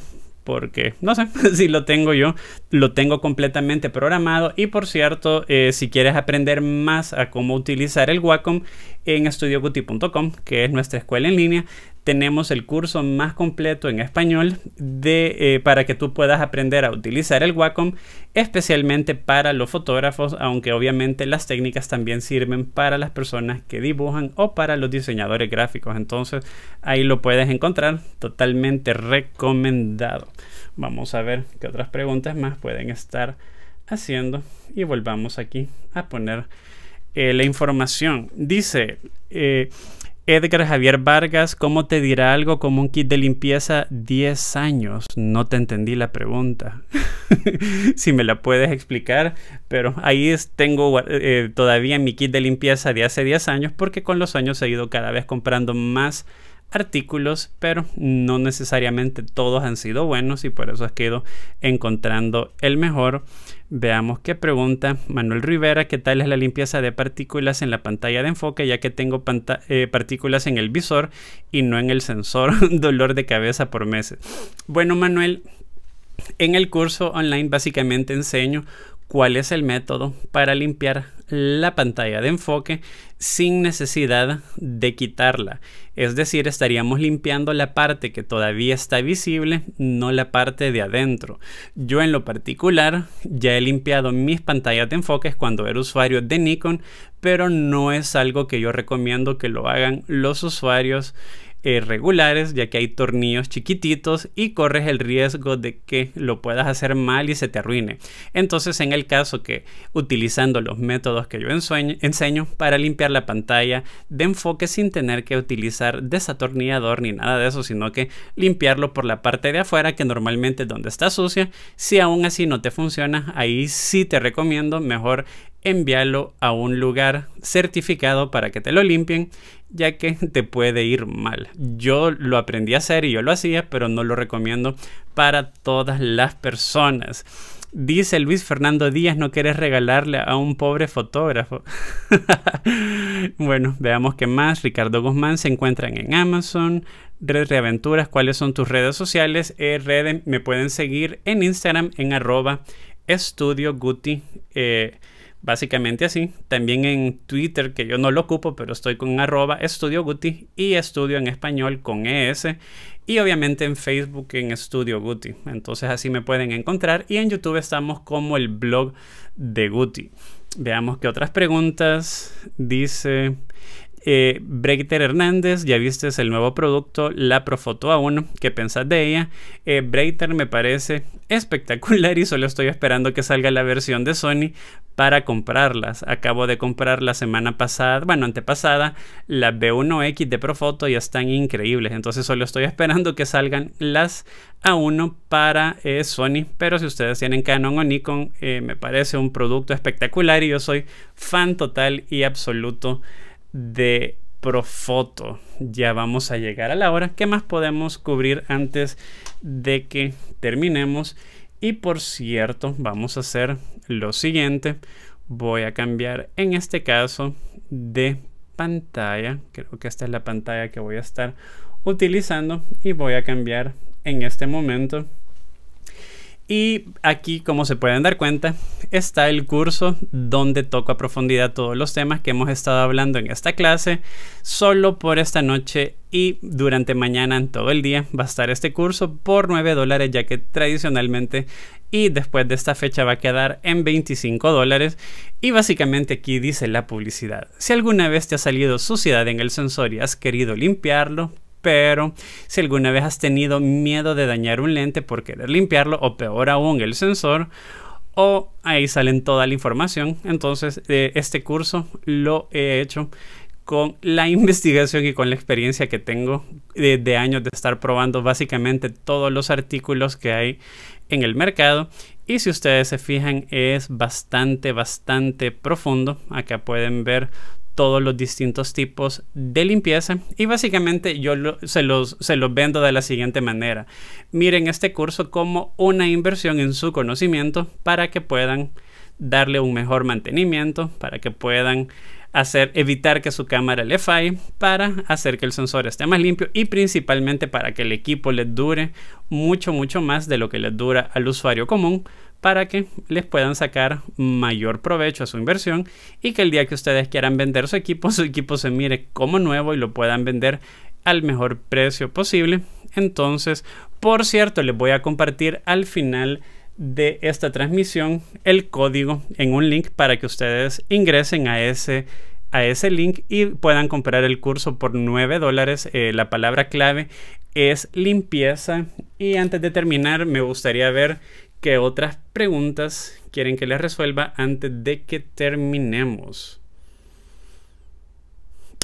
porque no sé [laughs] si lo tengo yo, lo tengo completamente programado y por cierto, eh, si quieres aprender más a cómo utilizar el Wacom en estudioguti.com, que es nuestra escuela en línea, tenemos el curso más completo en español de, eh, para que tú puedas aprender a utilizar el Wacom, especialmente para los fotógrafos, aunque obviamente las técnicas también sirven para las personas que dibujan o para los diseñadores gráficos. Entonces ahí lo puedes encontrar totalmente recomendado. Vamos a ver qué otras preguntas más pueden estar haciendo y volvamos aquí a poner eh, la información. Dice, eh, Edgar Javier Vargas, ¿cómo te dirá algo como un kit de limpieza 10 años? No te entendí la pregunta. [laughs] si me la puedes explicar, pero ahí tengo eh, todavía mi kit de limpieza de hace 10 años porque con los años he ido cada vez comprando más artículos, pero no necesariamente todos han sido buenos y por eso has ido encontrando el mejor. Veamos qué pregunta Manuel Rivera, ¿qué tal es la limpieza de partículas en la pantalla de enfoque ya que tengo eh, partículas en el visor y no en el sensor? [laughs] Dolor de cabeza por meses. Bueno Manuel, en el curso online básicamente enseño cuál es el método para limpiar la pantalla de enfoque sin necesidad de quitarla. Es decir, estaríamos limpiando la parte que todavía está visible, no la parte de adentro. Yo en lo particular ya he limpiado mis pantallas de enfoques cuando era usuario de Nikon, pero no es algo que yo recomiendo que lo hagan los usuarios eh, regulares, ya que hay tornillos chiquititos y corres el riesgo de que lo puedas hacer mal y se te arruine. Entonces, en el caso que utilizando los métodos que yo enseño para limpiar la pantalla de enfoque sin tener que utilizar desatornillador ni nada de eso, sino que limpiarlo por la parte de afuera, que normalmente es donde está sucia. Si aún así no te funciona, ahí sí te recomiendo mejor enviarlo a un lugar certificado para que te lo limpien ya que [laughs] te puede ir mal. Yo lo aprendí a hacer y yo lo hacía, pero no lo recomiendo para todas las personas. Dice Luis Fernando Díaz, no quieres regalarle a un pobre fotógrafo. [laughs] bueno, veamos qué más. Ricardo Guzmán se encuentran en Amazon. Red Reaventuras, ¿cuáles son tus redes sociales? Eh, me pueden seguir en Instagram en arroba estudio Guti. Eh, Básicamente así. También en Twitter, que yo no lo ocupo, pero estoy con arroba estudio Guti y estudio en español con ES. Y obviamente en Facebook en estudio Guti. Entonces así me pueden encontrar. Y en YouTube estamos como el blog de Guti. Veamos qué otras preguntas dice. Eh, Breiter Hernández, ya viste el nuevo producto, la Profoto A1, ¿qué pensás de ella? Eh, Breiter me parece espectacular y solo estoy esperando que salga la versión de Sony para comprarlas. Acabo de comprar la semana pasada, bueno, antepasada, la B1X de Profoto y están increíbles. Entonces solo estoy esperando que salgan las A1 para eh, Sony. Pero si ustedes tienen Canon o Nikon, eh, me parece un producto espectacular y yo soy fan total y absoluto de Profoto. Ya vamos a llegar a la hora. ¿Qué más podemos cubrir antes de que terminemos? Y por cierto, vamos a hacer lo siguiente. Voy a cambiar en este caso de pantalla. Creo que esta es la pantalla que voy a estar utilizando y voy a cambiar en este momento y aquí, como se pueden dar cuenta, está el curso donde toco a profundidad todos los temas que hemos estado hablando en esta clase. Solo por esta noche y durante mañana, en todo el día, va a estar este curso por 9 dólares, ya que tradicionalmente y después de esta fecha va a quedar en 25 dólares. Y básicamente aquí dice la publicidad. Si alguna vez te ha salido suciedad en el sensor y has querido limpiarlo, pero si alguna vez has tenido miedo de dañar un lente por querer limpiarlo o peor aún el sensor, o ahí salen toda la información. Entonces eh, este curso lo he hecho con la [laughs] investigación y con la experiencia que tengo de, años de estar probando básicamente todos los artículos que hay en el mercado. Y si ustedes se fijan es bastante, bastante profundo. Acá pueden ver todos los distintos tipos de limpieza y básicamente yo se, los, vendo de la siguiente manera. Miren este curso como una inversión en su conocimiento para que puedan darle un mejor mantenimiento, para que puedan hacer, evitar que su cámara le falle, para hacer que el sensor esté más limpio y principalmente para que el equipo les dure mucho, mucho más de lo que les dura al usuario común, para que les puedan sacar mayor provecho a su inversión y que el día que ustedes quieran vender su equipo, [laughs] su equipo se mire como nuevo y lo puedan vender al mejor precio posible. Entonces, por cierto, les voy a compartir al final de esta transmisión el código en un link para que ustedes ingresen a ese a ese link y puedan comprar el curso por 9 dólares. Eh, la palabra clave es limpieza. Y antes de terminar, me gustaría ver qué otras preguntas quieren que les resuelva antes de que terminemos.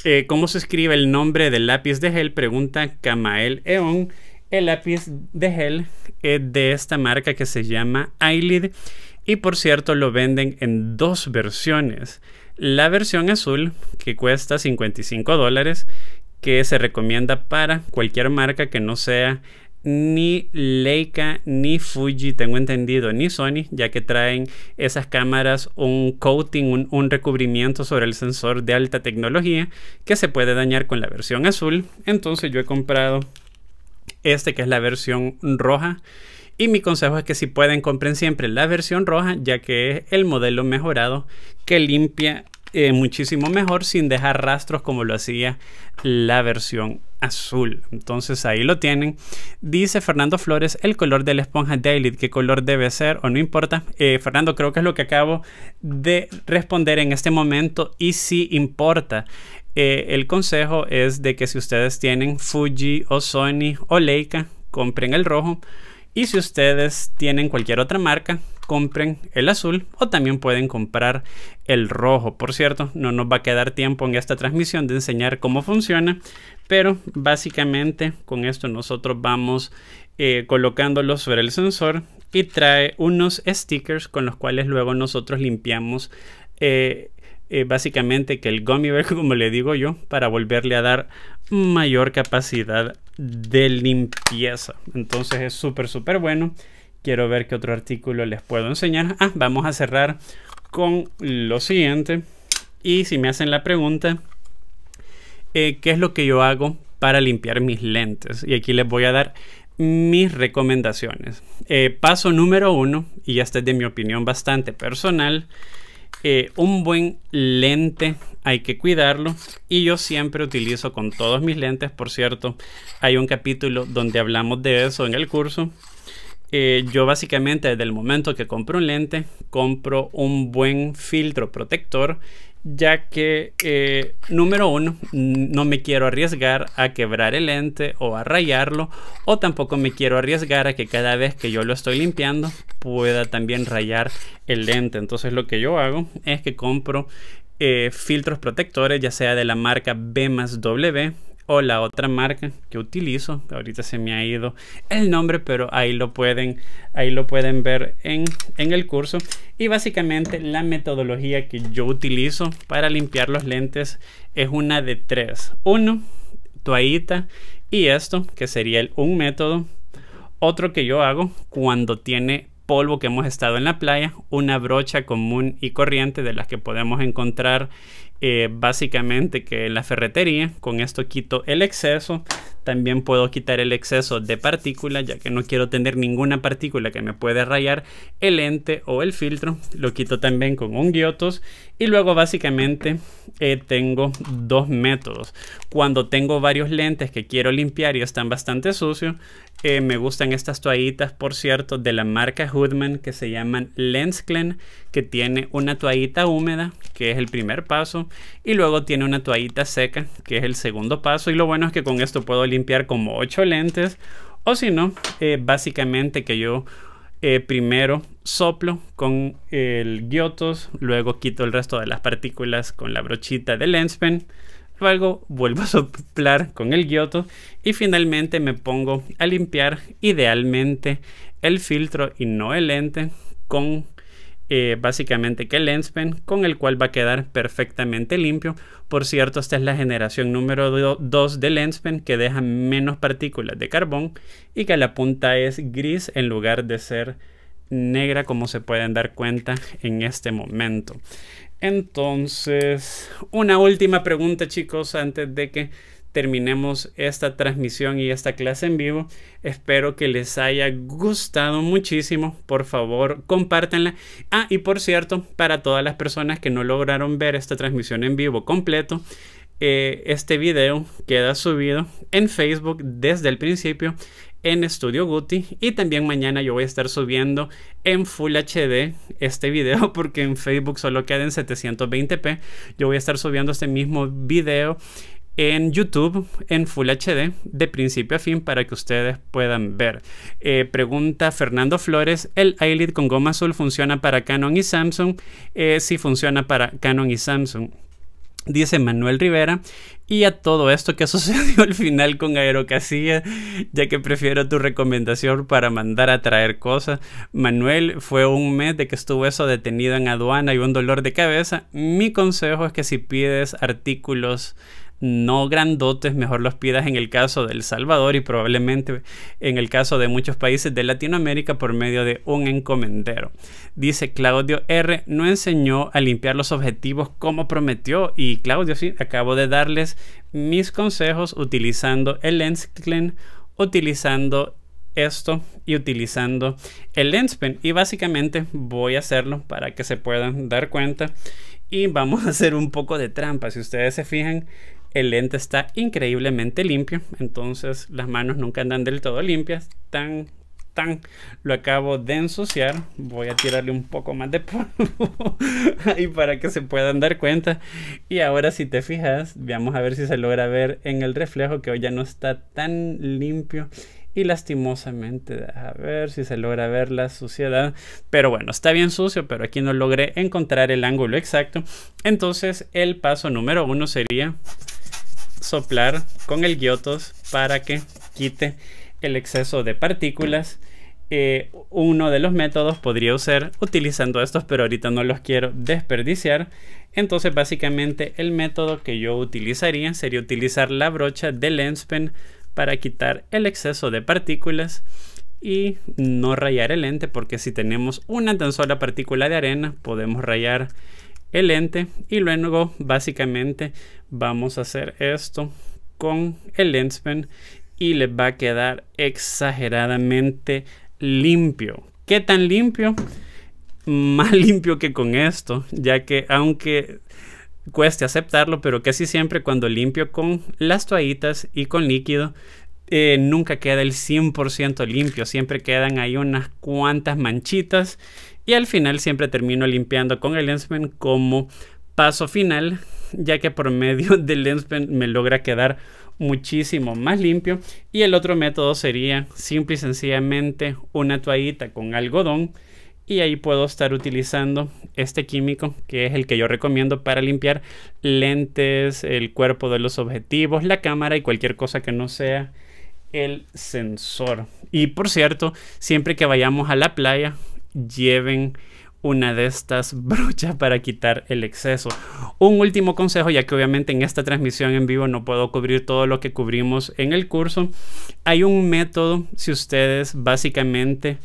Eh, ¿Cómo se escribe el nombre del lápiz de gel? Pregunta Kamael Eon. El lápiz de gel es de esta marca que se llama Eyelid y por cierto lo venden en dos versiones. La versión azul que cuesta 55 dólares que se recomienda para cualquier marca que no sea ni Leica ni Fuji, tengo entendido, ni Sony, ya que traen esas cámaras un coating, un, recubrimiento sobre el sensor de alta tecnología que se puede dañar con la versión azul. Entonces yo he comprado este que es la versión roja. Y mi consejo es que si pueden compren siempre la versión roja, ya que es el modelo mejorado que limpia eh, muchísimo mejor sin dejar rastros como lo hacía la versión azul. Entonces ahí lo tienen. Dice Fernando Flores el color de la esponja Daily. ¿Qué color debe ser? O no importa. Eh, Fernando, creo que es lo que acabo de responder en este momento. Y si importa. Eh, el consejo es de que si ustedes tienen Fuji o Sony o Leica, compren el rojo. Y si ustedes tienen cualquier otra marca, compren el azul o también pueden comprar el rojo. Por cierto, no nos va a quedar tiempo en esta transmisión de enseñar cómo funciona, pero básicamente con esto nosotros vamos colocándolos eh, colocándolo sobre el sensor y trae unos stickers con los cuales luego nosotros limpiamos eh, eh, básicamente que el gummy [laughs] como le digo yo, para volverle a dar mayor capacidad de limpieza. Entonces es súper, súper bueno. Quiero ver qué otro artículo les puedo enseñar. Ah, vamos a cerrar con lo siguiente. Y si me hacen la pregunta, eh, qué es lo que yo hago para limpiar mis lentes. Y aquí les voy a dar mis recomendaciones. Eh, paso número uno, y este es de mi opinión bastante personal, eh, un buen lente hay que cuidarlo y yo siempre utilizo con todos mis lentes, por cierto, hay un capítulo donde hablamos de eso en el curso. yo básicamente desde el momento que compro un lente, compro un buen filtro protector ya que, eh, número uno, no me quiero arriesgar a quebrar el lente o a rayarlo, o tampoco me quiero arriesgar a que cada vez que yo lo estoy limpiando pueda también rayar el lente. Entonces lo que yo hago es que compro eh, filtros protectores, ya sea de la marca B o la otra marca que utilizo, ahorita se me ha ido el nombre, pero ahí lo pueden, ahí lo pueden ver en, en el curso. Y básicamente la metodología que yo utilizo para limpiar los lentes es una de tres. Uno, toallita y esto, que sería el, un método. Otro que yo hago cuando tiene polvo que hemos estado en la playa, una brocha común y corriente de las que podemos encontrar eh, básicamente que la ferretería, con esto quito el exceso, también puedo quitar el exceso de partícula ya que no quiero tener ninguna partícula que me puede rayar el lente o el filtro, lo quito también con un guiotos y luego básicamente eh, tengo dos métodos. Cuando tengo varios lentes que quiero limpiar y están bastante sucios, eh, me gustan estas toallitas, por cierto, de la marca Hoodman que se llaman Lens que tiene una toallita húmeda, que es el primer paso y luego tiene una toallita seca que es el segundo paso y lo bueno es que con esto puedo limpiar como 8 lentes o si no eh, básicamente que yo eh, primero soplo con el guiotos luego quito el resto de las partículas con la brochita de lens pen Luego vuelvo a [laughs] soplar con el guiotos y finalmente me pongo a limpiar idealmente el filtro y no el lente con eh, básicamente que lens pen con el cual va a quedar perfectamente limpio. Por cierto, esta es la generación número 2 del lens pen que deja menos partículas de carbón y que la punta es gris en lugar de ser negra como se pueden dar cuenta en este momento. Entonces, una última pregunta chicos antes de que terminemos esta transmisión y esta clase en vivo. Espero que les haya gustado muchísimo. Por favor, compártanla. Ah, y por cierto, para todas las personas que no lograron ver esta transmisión en vivo completo, eh, este video queda subido en Facebook desde el principio en Estudio Guti y también mañana yo voy a estar subiendo en Full HD este video [laughs] porque en Facebook solo queda en 720p. Yo voy a estar subiendo este mismo video en YouTube en Full HD de principio a fin para que ustedes puedan ver. Eh, pregunta Fernando Flores, ¿el eyelid con goma azul funciona para Canon y Samsung? si eh, sí funciona para Canon y Samsung. Dice Manuel Rivera, y a todo esto que [laughs] sucedió al final con Aerocasilla, ya que prefiero tu recomendación para mandar a traer cosas. Manuel, fue un mes de que estuvo eso detenido en aduana y un dolor de cabeza. Mi consejo es que si pides artículos no grandotes, mejor los pidas en el caso de El Salvador y probablemente en el caso de muchos países de Latinoamérica por medio de un encomendero. Dice Claudio R. No enseñó a limpiar los objetivos como prometió y Claudio sí, acabo de darles mis consejos utilizando el clean, utilizando esto y utilizando el LensPen y básicamente voy a hacerlo para que se puedan dar cuenta y vamos a hacer un poco de trampa. Si ustedes se fijan, el lente está increíblemente limpio, entonces las manos nunca andan del todo limpias. Tan, tan, lo acabo de ensuciar. Voy a tirarle un poco más de polvo [laughs] ahí para que se puedan dar cuenta. Y ahora si te fijas, veamos a ver si se logra ver en el reflejo que hoy ya no está tan limpio y lastimosamente a ver si se logra ver la suciedad pero bueno está bien sucio pero aquí no logré encontrar el ángulo exacto entonces el paso número uno sería soplar con el guiotos para que quite el exceso de partículas. Eh, uno de los métodos podría ser utilizando estos, pero ahorita no los quiero desperdiciar. Entonces, básicamente, el método que yo utilizaría sería utilizar la brocha de lens pen para quitar el exceso de partículas y no rayar el lente, porque si tenemos una tan sola partícula de arena, podemos rayar el lente y luego básicamente vamos a hacer esto con el lens y le va a quedar exageradamente limpio. ¿Qué tan limpio? Más [laughs] limpio que con esto, ya que aunque cueste aceptarlo, pero casi siempre cuando limpio con las toallitas y con líquido, eh, nunca queda el 100% limpio, siempre quedan ahí unas cuantas manchitas y al final siempre termino limpiando con el pen como paso final, ya que por medio [laughs] del pen me logra quedar muchísimo más limpio. Y el otro método sería simple y sencillamente una toallita con algodón y ahí puedo estar utilizando este químico que es el que yo recomiendo para limpiar lentes, el cuerpo de los objetivos, la cámara y cualquier cosa que no sea el sensor. Y por cierto, siempre que vayamos a la playa, lleven una de estas [laughs] brochas para quitar el exceso. Un último consejo, ya que obviamente en esta transmisión en vivo no puedo cubrir todo lo que cubrimos en el curso, hay un método si ustedes básicamente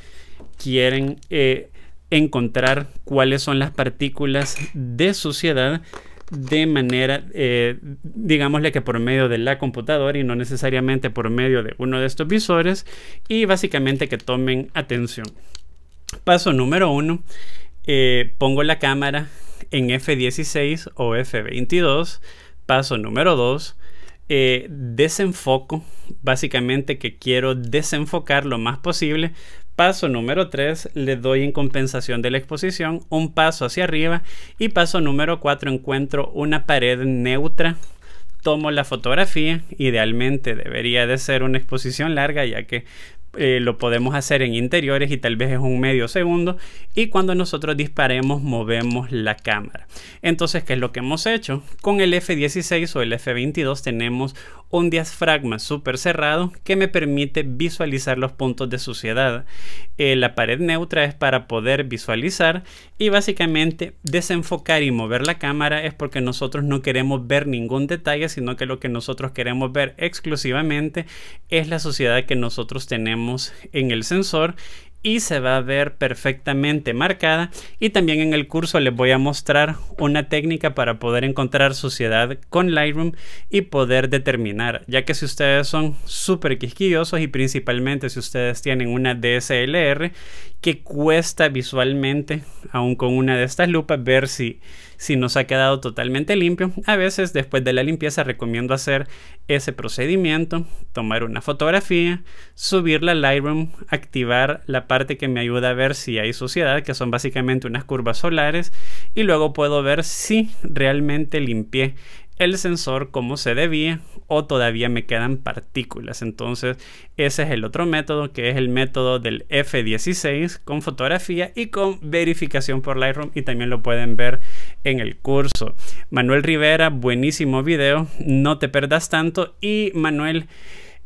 quieren eh, encontrar cuáles son las partículas de suciedad de manera, eh, digámosle que por medio de la computadora y no necesariamente por medio de uno de estos visores y básicamente que tomen atención. Paso número uno, eh, pongo la cámara en F16 o F22. Paso número dos, eh, desenfoco, básicamente que quiero desenfocar lo más posible. Paso número 3, le doy en compensación de la exposición un paso hacia arriba y paso número 4, encuentro una pared neutra, tomo la fotografía, idealmente debería de ser una exposición larga ya que eh, lo podemos hacer en interiores y tal vez es un medio segundo. Y cuando nosotros disparemos, movemos la cámara. Entonces, ¿qué es lo que hemos hecho? Con el F-16 o el F-22 tenemos un diafragma súper cerrado que me permite visualizar los puntos de suciedad. Eh, la pared neutra es para poder visualizar y básicamente desenfocar y mover la cámara es porque nosotros no queremos ver ningún detalle, sino que lo que nosotros queremos ver exclusivamente es la suciedad que nosotros tenemos en el sensor y se va a ver perfectamente marcada y también en el curso les voy a mostrar una técnica para poder encontrar suciedad con Lightroom y poder determinar ya que si ustedes son súper quisquillosos y principalmente si ustedes tienen una DSLR que cuesta visualmente, aún con una de estas lupas, ver si, si nos ha quedado totalmente limpio. A veces después de la limpieza recomiendo hacer ese procedimiento, tomar una fotografía, subirla la Lightroom, activar la parte que me ayuda a ver si hay suciedad, que son básicamente unas curvas solares, y luego puedo ver si realmente limpié el sensor como se debía o todavía me quedan partículas. Entonces ese es el otro método que es el método del F16 con fotografía y con verificación por Lightroom y también lo pueden ver en el curso. Manuel Rivera, buenísimo video, no te perdas tanto y Manuel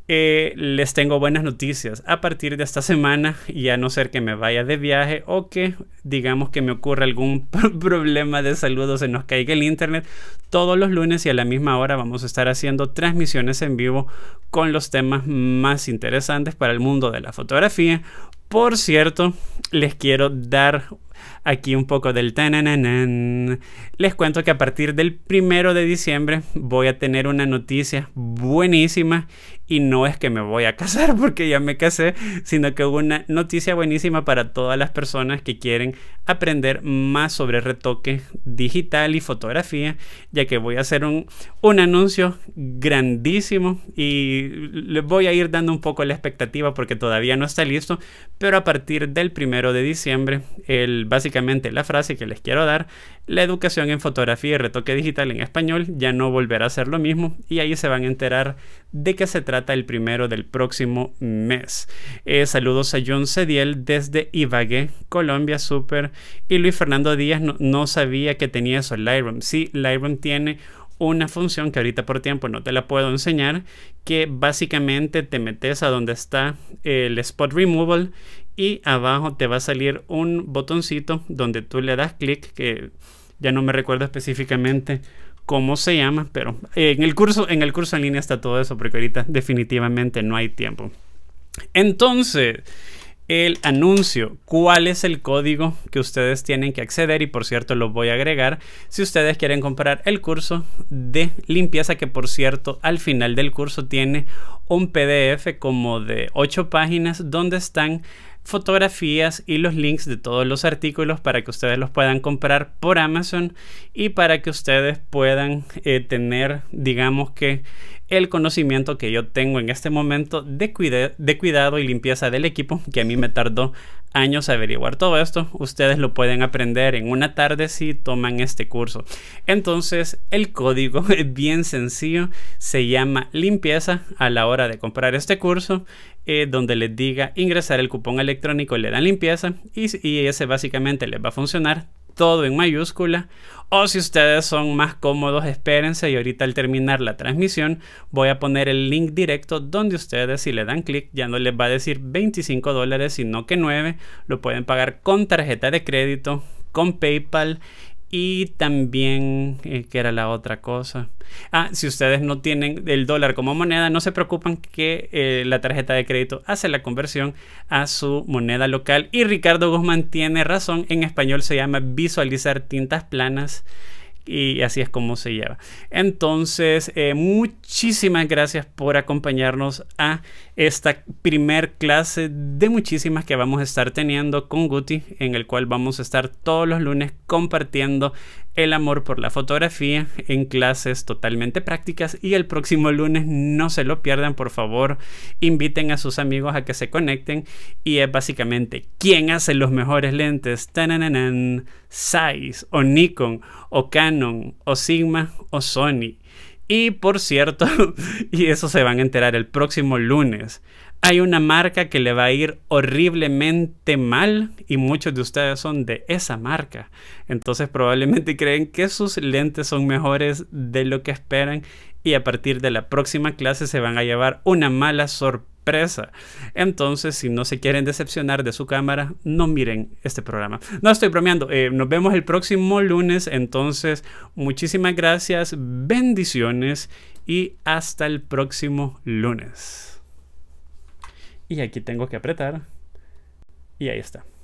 les tengo buenas noticias. A partir de esta semana, y a no ser que me vaya de viaje o que digamos que me ocurra algún [laughs] problema de salud o se nos caiga el internet, todos los lunes y a la misma hora vamos a estar haciendo transmisiones en vivo con los temas más interesantes para el mundo de la fotografía. Por cierto, les quiero dar aquí un poco del tanananan. Les cuento que a partir del primero de diciembre voy a tener una noticia buenísima y no es que me voy a [laughs] casar porque ya me casé, sino que una noticia buenísima para todas las personas que quieren aprender más sobre retoque digital y fotografía, ya que voy a hacer un, un anuncio grandísimo y les voy a ir dando un poco la expectativa porque todavía no está listo, pero a partir del primero de diciembre, el básicamente la frase que les quiero dar, la educación en fotografía y retoque digital en español ya no volverá a ser lo mismo y ahí se van a enterar de qué se trata el primero del próximo mes. Eh, saludos a John Cediel desde Ibagué, Colombia, super, Y Luis Fernando Díaz no, sabía que tenía eso, Lightroom. Sí, Lightroom tiene una función que ahorita por tiempo no te la puedo enseñar, que básicamente te metes a donde está el spot removal y abajo te va a salir un botoncito donde tú le das clic que ya no me recuerdo específicamente cómo se llama, pero en el curso en el curso en línea está todo eso porque ahorita definitivamente no hay tiempo. Entonces, el anuncio, cuál es el código que ustedes tienen que acceder y por cierto lo voy a agregar si ustedes quieren comprar el curso de limpieza que por cierto al final del curso tiene un PDF como de 8 páginas donde están fotografías y los links de todos los artículos para que ustedes los puedan comprar por Amazon y para que ustedes puedan eh, tener, digamos que, el conocimiento que yo tengo en este momento de, cuidado y limpieza del equipo, que a mí me tardó años averiguar todo esto, ustedes lo pueden aprender en una tarde si toman este curso. Entonces, el código [laughs] es bien sencillo, se llama limpieza a la hora de comprar este curso, eh, donde les diga ingresar el cupón electrónico, le dan limpieza y, y ese básicamente les va a funcionar todo en mayúscula. O si ustedes son más cómodos, espérense y ahorita al terminar la transmisión voy a poner el link directo donde ustedes si le dan clic ya no les va a decir 25 dólares sino que 9. Lo pueden pagar con tarjeta de crédito, con PayPal y también, eh, ¿qué era la otra cosa? Ah, si ustedes no tienen el dólar como moneda, no se preocupan que eh, la tarjeta de crédito hace la conversión a su moneda local. Y Ricardo Guzmán tiene razón, en español se llama visualizar tintas planas y así es como se lleva. Entonces, eh, muchísimas gracias por acompañarnos a esta primer clase de muchísimas que vamos a estar teniendo con Guti, en el cual vamos a estar todos los lunes compartiendo el amor por la fotografía en clases totalmente prácticas y el próximo lunes no se lo pierdan, por favor, inviten a sus amigos a que se conecten y es básicamente quién hace los mejores lentes, tan size o Nikon o Canon o Sigma o Sony. Y por cierto, [laughs] y eso se van a enterar el próximo lunes, hay una marca que le va a ir horriblemente mal y muchos de ustedes son de esa marca. Entonces probablemente [laughs] creen que sus lentes son mejores de lo que esperan y a partir de la próxima clase se van a llevar una mala sorpresa. Entonces, si no se quieren decepcionar de su cámara, no miren este programa. No estoy bromeando. Eh, nos vemos el próximo lunes. Entonces, muchísimas gracias, bendiciones y hasta el próximo lunes. Y aquí tengo que apretar. Y ahí está.